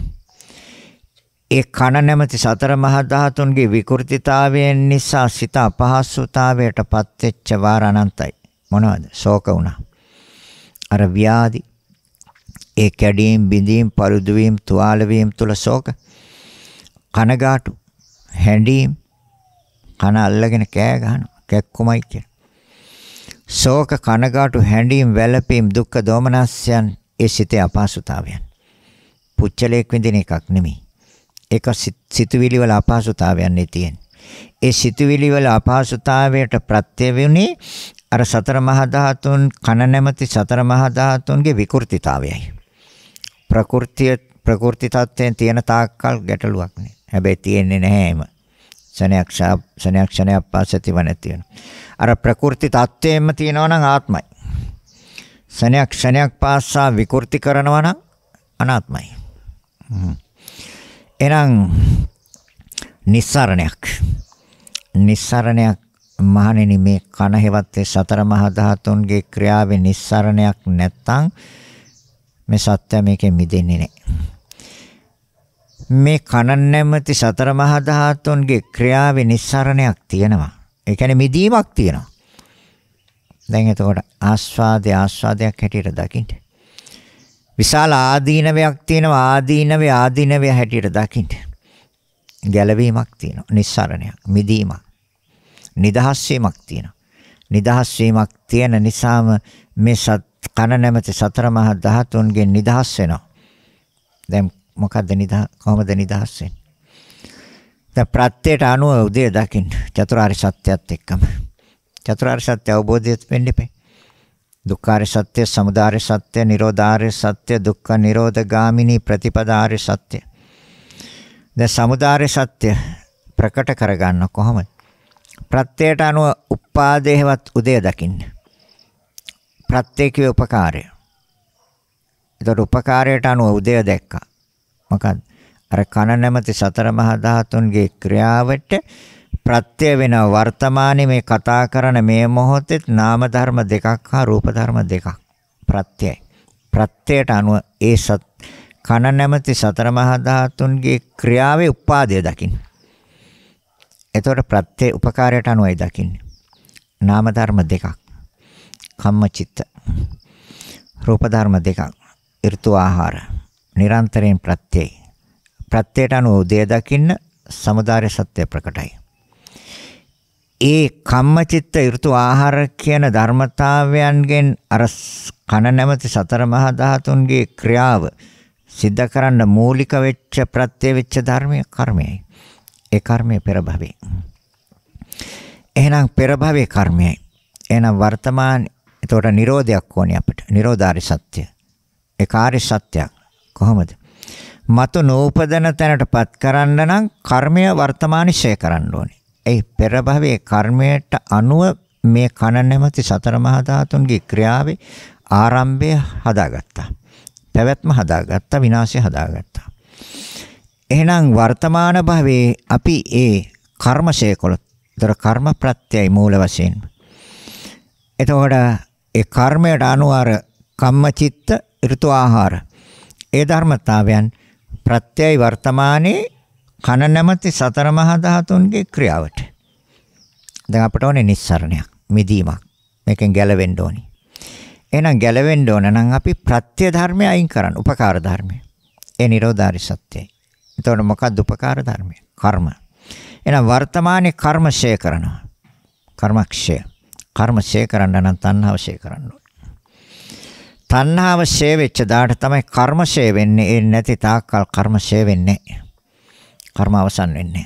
ඒ කන නැමැති සතර මහා ධාතුන්ගේ විකෘතිතාවයෙන් නිසා සිත අපහසුතාවයට පත්වෙච්ච වාර අනන්තයි. මොනවද? ශෝක වුණා. අර ව්‍යාධි ඒ කැඩීම් බිඳීම් පරුදු වීම තුවාල වීම තුල ශෝක කනගාටු හැඬීම් කන අල්ලගෙන කෑ ගහනවා කැක්කුමයි කියන ශෝක කනගාටු හැඬීම් වැළපීම් දුක්ඛ දෝමනස්යන් ඒ සිතේ අපහසුතාවයන් පුච්චලයක් විඳින එකක් නෙමෙයි ඒක සිතුවිලි වල අපහසුතාවයන් නේ තියෙන්නේ ඒ සිතුවිලි වල අපහසුතාවයට ප්‍රත්‍ය වෙන්නේ අර සතර මහා ධාතුන් කන නැමැති සතර මහා ධාතුන්ගේ විකෘතිතාවයයි ප්‍රകෘතිය ප්‍රකෘති තත්වයෙන් තියෙන තාක්කල් ගැටලුවක් නෑ. හැබැයි තියෙන්නේ නැහැ එම. සනක්ෂා සනක්ෂණය පාසතිව නැති වෙන. අර ප්‍රකෘති තත්වයෙන්ම තියෙනවා නම් ආත්මයි. සනක්ෂණයක් පාසා විකෘති කරනවා නම් අනාත්මයි. එහෙනම් නිස්සරණයක්. නිස්සරණයක් මහණෙනි මේ කන හෙවත් සතර මහා ධාතුන්ගේ ක්‍රියාවේ නිස්සරණයක් නැත්තම් මේ සත්‍ය මේකෙන් මිදෙන්නේ නැහැ. මේ කන නැමැති සතර මහා ධාතුන්ගේ ක්‍රියාවේ නිස්සරණයක් තියෙනවා. ඒ කියන්නේ මිදීමක් තියෙනවා. දැන් එතකොට ආස්වාදේ ආස්වාදයක් හැටියට දකින්න. විශාල ආදීනවයක් තියෙනවා ආදීනවේ ආදීනවය හැටියට දකින්න. ගැළවීමක් තියෙනවා. නිස්සරණයක්, මිදීමක්. නිදහස් වීමක් තියෙනවා. නිදහස් වීමක් තියෙන නිසාම මේ සත් කන නැමැති සතර මහා ධාතුන්ගෙන් නිදහස් වෙනවා. දැන් මොකද්ද නිදහ කොහොමද නිදහස් වෙන්නේ? දැන් ප්‍රත්‍යයට අනුව උදේ දකින්න චතුරාර්ය සත්‍යයත් එක්කම. චතුරාර්ය සත්‍ය අවබෝධයත් වෙන්න එපේ. දුක්ඛාරය සත්‍ය, සමුදාය සත්‍ය, නිරෝධාරය සත්‍ය, දුක්ඛ නිරෝධ ගාමිනී ප්‍රතිපදාරය සත්‍ය. දැන් සමුදාය සත්‍ය ප්‍රකට කරගන්න කොහොමද? ප්‍රත්‍යයට අනුව උපාදේහවත් උදේ දකින්න. ප්‍රත්‍යක්ෂ උපකාරය. එතකොට උපකාරයට අනුව උදය දැක්කා. මොකද අර කන නැමැති සතර මහා ධාතුන්ගේ ක්‍රියාවට ප්‍රත්‍ය වෙන වර්තමානයේ මේ කතා කරන මේ මොහොතේ නාම ධර්ම දෙකක් හා රූප ධර්ම දෙකක් ප්‍රත්‍යයි. ප්‍රත්‍යයට අනුව ඒ සත් කන නැමැති සතර මහා ධාතුන්ගේ ක්‍රියාවේ උපාදය දකින්න. එතකොට ප්‍රත්‍ය උපකාරයට අනුවයි දකින්නේ. නාම ධර්ම දෙකක්. කම්මචිත්ත. රූප ධර්ම දෙකක්. ඍතු ආහාර. නිරන්තරයෙන් ප්‍රත්‍යයයි. ප්‍රත්‍යයට අනුව උදය දකින්න සමුදාය සත්‍ය ප්‍රකටයි. ඒ කම්මචිත්ත ඍතු ආහාර කියන ධර්මතාවයන්ගෙන් අර කන නැමැති සතර මහා ධාතුන්ගේ ක්‍රියාව සිද්ධ කරන්න මූලික වෙච්ච ප්‍රත්‍ය වෙච්ච ධර්මයේ කර්මයයි. ඒ කර්මය පෙර භවයේ. එහෙනම් පෙර භවයේ කර්මයයි. එහෙනම් වර්තමාන එතකොට Nirodhayak ඕනේ අපිට. Nirodhari සත්‍ය. ඒ කාර්ය සත්‍යයක්. කොහොමද? මතු නූපදන තැනටපත් කරන්න නම් කර්මය වර්තමානිශය කරන්න ඕනේ. ඒ පෙර භවයේ කර්මයට අනුව මේ කන නැමැති සතර මහා ධාතුන්ගේ ක්‍රියාවේ ආරම්භය හදාගත්තා. පැවැත්ම හදාගත්තා, විනාශය හදාගත්තා. එහෙනම් වර්තමාන භවයේ අපි ඒ කර්මශය කළොත්, ඒතර කර්ම ප්‍රත්‍යයයි මූල වශයෙන්. එතකොට ඒ කර්මයට අනුව අර කම්මචිත්ත ඍතු ආහාර ඒ ධර්මතාවයන් ප්‍රත්‍යයි වර්තමානයේ කන නැමැති සතර මහා ධාතුන්ගේ ක්‍රියාවට දැන් අපට ඕනේ නිස්සරණයක් මිදීමක් මේකෙන් ගැලවෙන්න ඕනේ එහෙනම් ගැලවෙන්න ඕන නම් අපි ප්‍රත්‍ය ධර්මය අයින් කරන්න උපකාර ධර්මය ඒ නිරෝධාරි සත්‍යයි එතකොට මොකක්ද උපකාර ධර්මය කර්ම එහෙනම් වර්තමානයේ කර්මශය කරනවා කර්මක්ෂය කර්ම ෂේ කරන්න නම් තණ්හාව ෂේ කරන්න ඕනේ. තණ්හාව ෂේ වෙච්ච දාට තමයි කර්ම ෂේ වෙන්නේ. ඒ නැති තාක්කල් කර්ම ෂේ වෙන්නේ. කර්ම අවසන් වෙන්නේ.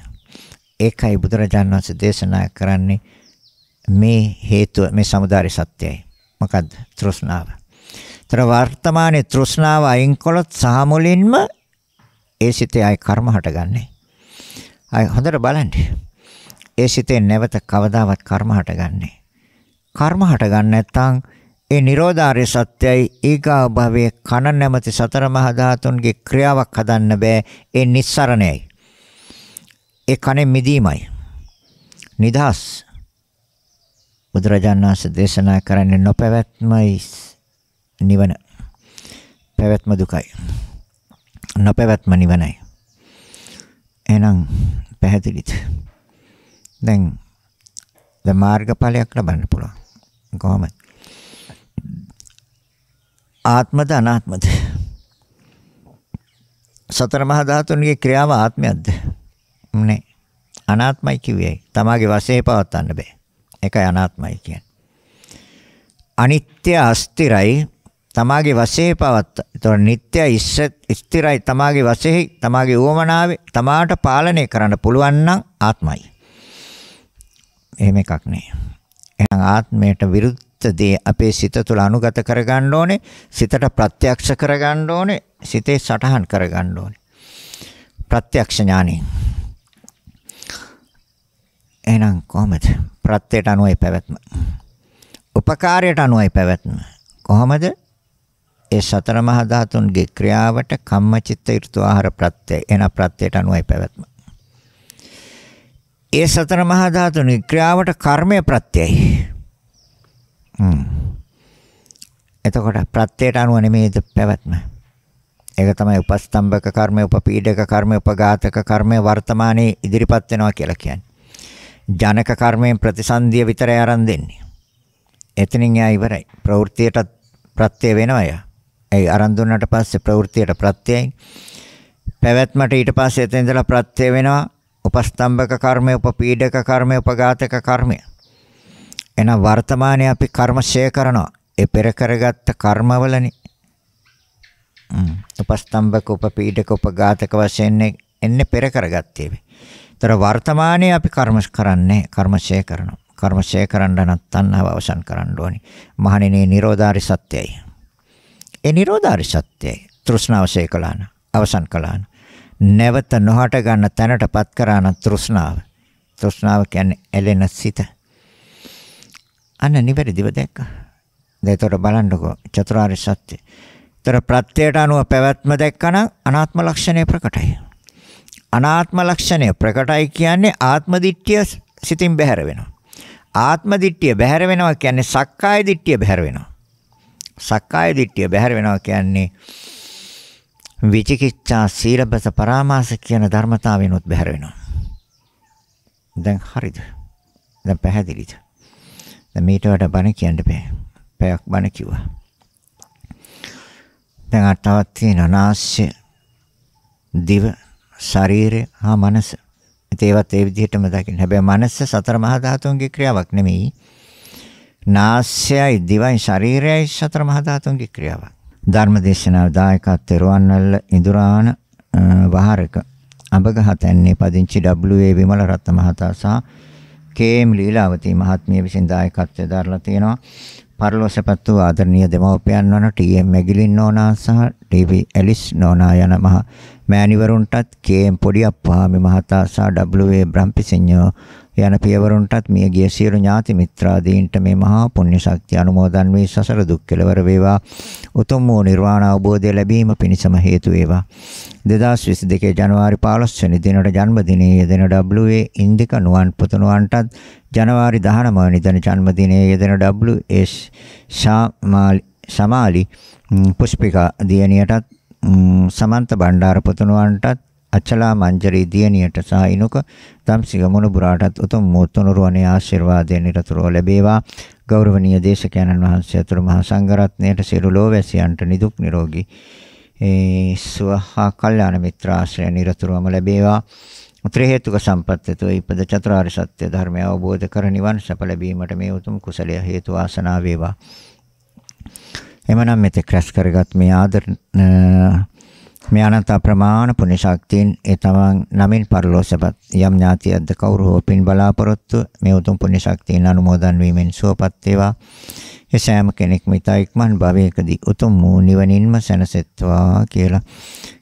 ඒකයි බුදුරජාණන් වහන්සේ දේශනා කරන්නේ මේ හේතුව මේ samudāri සත්‍යයයි. මොකද්ද? තෘෂ්ණාව. ତර වර්තමානයේ තෘෂ්ණාව අයින් කළොත් සහ මුලින්ම ඒ සිතේ ආයි කර්ම හටගන්නේ. ආයි හොඳට බලන්න. ඒ සිතේ නැවත කවදාවත් කර්ම හටගන්නේ. කර්ම හටගන්නේ නැත්නම් ඒ Nirodharya සත්‍යයි ඊගා භවයේ කන නැමැති සතර මහා ධාතුන්ගේ ක්‍රියාවක් හදන්න බෑ ඒ නිස්සරණයයි ඒ කනේ මිදීමයි නිදහස් බුදුරජාණන් වහන්සේ දේශනා කරන්නේ නොපැවැත්මයි නිවන පැවැත්ම දුකයි නොපැවැත්ම නිවනයි එහෙනම් පැහැදිලිද දැන් ද මාර්ගඵලයක් ලබන්න පුළුවන් කොහොමද? ආත්මද අනාත්මද? සතර මහා ධාතුන්ගේ ක්‍රියාව ආත්මයක්ද? නෑ. අනාත්මයි කිව්වේ. තමාගේ වශයෙන් පවත්වන්න බෑ. ඒකයි අනාත්මයි කියන්නේ. අනිත්‍ය අස්තිරයි තමාගේ වශයෙන් පවත්. ඒතකොට නිට්ටය ස්ථිරයි තමාගේ වශයෙන් තමාගේ උවමනාවේ තමාට පාලනය කරන්න පුළුවන් නම් ආත්මයි. එහෙම එකක් නෑ. එහෙනම් ආත්මයට විරුද්ධ දේ අපේ සිත තුළ අනුගත කරගන්න ඕනේ. සිතට ප්‍රත්‍යක්ෂ කරගන්න ඕනේ. සිතේ සටහන් කරගන්න ඕනේ. ප්‍රත්‍යක්ෂ ඥානෙ. එහෙනම් කොහොමද? ප්‍රත්‍යයට අනුවයි පැවැත්ම. උපකාරයට අනුවයි පැවැත්ම. කොහොමද? ඒ සතර මහා ධාතුන්ගේ ක්‍රියාවට කම්මචිත්ත ඍතු ආහාර ප්‍රත්‍යය එන ප්‍රත්‍යයට අනුවයි පැවැත්ම. ඒ සතර මහා ධාතුනේ ක්‍රියාවට කර්මය ප්‍රත්‍යයයි. හ්ම්. එතකොට ප්‍රත්‍යයට අනුව නෙමෙයිද පැවැත්ම. ඒක තමයි උපස්තම්භක කර්මය, උපපීඩක කර්මය, උපඝාතක කර්මය වර්තමානයේ ඉදිරිපත් වෙනවා කියලා කියන්නේ. ජනක කර්මයෙන් ප්‍රතිසන්දිය විතරයි aran දෙන්නේ. එතනින් එයා ඉවරයි. ප්‍රවෘත්තියට ප්‍රත්‍ය වෙනවා එයා. ඒ aran දුන්නාට පස්සේ ප්‍රවෘත්තියට ප්‍රත්‍යයයි. පැවැත්මට ඊට පස්සේ එතන ඉඳලා ප්‍රත්‍ය වෙනවා. උපස්තම්භක කර්මය, උපපීඩක කර්මය, උපඝාතක කර්මය. එහෙනම් වර්තමානයේ අපි කර්ම ශය කරනවා. ඒ පෙර කරගත්ත කර්මවලනේ. හ්ම්. උපස්තම්භක, උපපීඩක, උපඝාතක වශයෙන් එන්නේ පෙර කරගත්තේ. ඒතර වර්තමානයේ අපි කර්ම කරන්නේ, කර්ම ශය කරනවා. කර්ම ශය කරන්න නම් තණ්හාව අවසන් කරන්න ඕනි. මහණෙනි, නිරෝධාරි සත්‍යයයි. ඒ නිරෝධාරි සත්‍යයයි. තෘෂ්ණාව ශය කළාන, අවසන් කළාන. නැවත නොහට ගන්න තැනටපත් කරාන තෘෂ්ණාව. තෘෂ්ණාව කියන්නේ ඇලෙන සිත. අන්න නිවැරදිව දැක්කා. දැන්තර බලන්නකෝ චතුරාර්ය සත්‍ය. ତර ප්‍රත්‍යයට අනුව පැවැත්ම දැක්කනම් අනාත්ම ලක්ෂණය ප්‍රකටයි. අනාත්ම ලක්ෂණය ප්‍රකටයි කියන්නේ ආත්ම දිට්ඨිය සිතින් බැහැර වෙනවා. ආත්ම දිට්ඨිය බැහැර වෙනවා කියන්නේ සක්කාය දිට්ඨිය බැහැර වෙනවා. සක්කාය දිට්ඨිය බැහැර වෙනවා කියන්නේ විචිකිච්ඡා සීලබස පරාමාස කියන ධර්මතාවිනුත් බැහැර වෙනවා. දැන් හරිද? දැන් පැහැදිලිද? දැන් මීට වඩා බණ කියන්න බෑ. පැයක් බණ කිව්වා. දැන් අටවක් තියෙන අනාශ්‍ය දිව ශරීරය හා මනස. ඒවත් ඒ විදිහටම දකින්න. හැබැයි මනස සතර මහා ධාතුන්ගේ ක්‍රියාවක් නෙමෙයි. නාස්යයි දිවයි ශරීරයයි සතර මහා ධාතුන්ගේ ක්‍රියාවක්. ධර්මදේශනා දායකත්වය රුවන්වැල්ල ඉඳුරාණ වහරක අඹගහතැන්නේ පදිංචි WA විමල රත්න මහතා සහ KM ලීලාවතී මහත්මිය විසින් දායකත්වය දරලා තියෙනවා. පරලෝසපත් වූ ආදරණීය දෙමව්පියන් වන TM ඇගිලින් නෝනා සහ TV ඇලිස් නෝනා යන මහ මෑණිවරුන්ටත් KM පොඩි අප්පාමි මහතා සහ WA බ්‍රම්පිසිඤ්ඤෝ යන පියවරුන්ටත් මිය ගිය සියලු ඥාති මිත්‍රාදීන්ට මේ මහා පුණ්‍ය ශක්තිය අනුමෝදන් වී සසර දුක් කෙලවර වේවා. උතුම් වූ නිර්වාණ අවබෝධය ලැබීම පිණිසම හේතු වේවා. 2022 ජනවාරි 15 වෙනි දිනට ජන්මදිනයේ යෙදෙන WA ඉන්දික නුවන් පුතුණුවන්ටත් ජනවාරි 19 වෙනි දින ජන්මදිනයේ යෙදෙන WS සමාලි පුෂ්පිකා දියණියටත් සමන්ත බණ්ඩාර පුතුණුවන්ටත් අචලා මංජරී දියණියට සහ ඉනුක දම්සිග මුණුබුරාටත් උතුම් මූර්තුණුරුවනේ ආශිර්වාදය නිරතුරුව ලැබේවා ගෞරවනීය දේශකයන්න් වහන්සේ අතුරු මහා සංඝරත්නයට සියලු ලෝවැසියන්ට නිදුක් නිරෝගී ඒ සුවහා කල්යාණ මිත්‍ර ආශ්‍රය නිරතුරුවම ලැබේවා ත්‍රි හේතුක සම්පත්තිතෝ ඉපද චතුරාර්ය සත්‍ය ධර්මය අවබෝධ කර නිවන් සප ලැබීමට මේ උතුම් කුසලය හේතු වාසනා වේවා එමනම් මෙතෙක් රැස් කරගත් මේ ආදර මේ අනන්ත අප්‍රමාණ පුණ්‍ය ශක්තියෙන් ඒ තමන් නමින් පරිලෝසපත් යම් ඥාතියක්ද කවුරු හෝ පින් බලාපොරොත්තු මේ උතුම් පුණ්‍ය ශක්තියෙන් අනුමෝදන් වීමෙන් සුවපත් වේවා. ඒ සෑම කෙනෙක්ම ඊතා ඉක්මන් භවයකදී උතුම් වූ නිවනින්ම සැනසෙත්වා කියලා.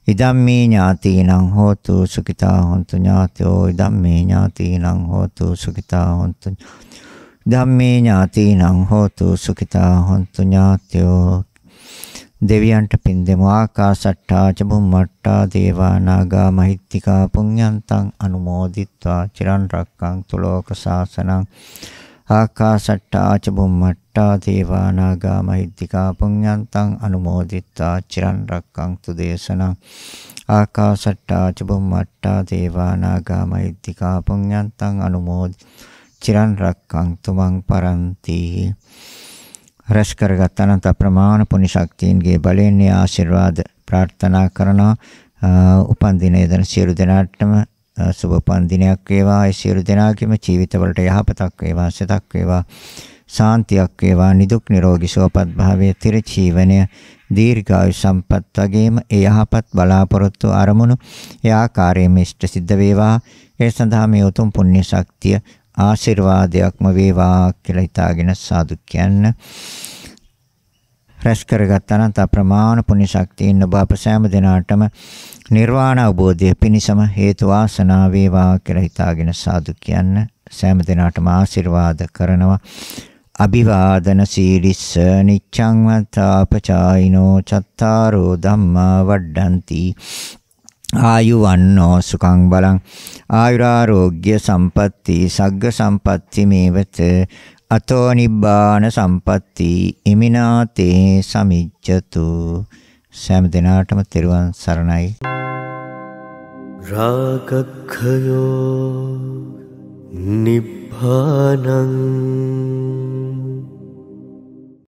ඉදම්මේ ඥාතිනං හෝතු සුඛිතා හොන්තු ඥාතෝ ඉදම්මේ ඥාතිනං හෝතු සුඛිතා හොන්තු ධම්මේ ඥාතිනං හෝතු සුඛිතා හොන්තු ඥාතෝ දෙවියන්ට පින් දෙමු ආකාශට්ටා චබුම්මට්ටා දේවානාගා මහිත්‍තිකා පුඤ්ඤන්තං අනුමෝදිත්වා චිරන් රැක්කං තුලෝක සාසනං ආකාශට්ටා චබුම්මට්ටා දේවානාගා මහිද්దికා පුඤ්ඤන්තං අනුමෝදිත්වා චිරන් රැක්කන්තු දේශනං ආකාශට්ටා චබුම්මට්ටා දේවානාගා මහිද්దికා පුඤ්ඤන්තං අනුමෝදි චිරන් රැක්කන්තු මං පරන්ති රැස් කරගත් අනන්ත ප්‍රමාණ පුණ්‍ය ශක්තියන්ගේ බලයෙන් ආශිර්වාද ප්‍රාර්ථනා කරනවා උපන් දිනය දෙන සියලු දෙනාටම සුබ උපන් දිනයක් වේවා ඒ සියලු දෙනාගේම ජීවිතවලට යහපතක් වේවා සිතක් වේවා සාන්තියක් වේවා නිදුක් නිරෝගී සුවපත් භාවයේ තිර ජීවනය දීර්ඝායු සම්පත් වගේම ඒ යහපත් බලාපොරොත්තු අරමුණු ඒ ආකාරයෙන්ම ඉෂ්ට සිද්ධ වේවා ඒ සඳහා මේ උතුම් පුණ්‍ය ශක්තිය ආශිර්වාදයක්ම වේවා කියලා හිතාගෙන සාදු කියන්න. රැස් කරගත්තා නම් අප්‍රමාණ පුණ්‍ය ශක්තියින් ඔබ අප සෑම දිනාටම නිර්වාණ අවබෝධය පිණිසම හේතු වාසනා වේවා කියලා හිතාගෙන සාදු කියන්න සෑම දිනාටම ආශිර්වාද කරනවා අභිවාදන සීලිස්ස නිච්ඡං වත්තාපචායිනෝ චත්තාරෝ ධම්මා වඩ්ඩಂತಿ ආයු වන්නෝ සුඛං බලං ආයුරාෝග්‍ය සම්පatti සග්ග සම්පatti මේවත අතෝ නිබ්බාන සම්පatti ඉමිනාතේ සමිජ්ජතු සෑම දිනාටම තෙරුවන් සරණයි රාගක්ඛයෝ නිබ්බානං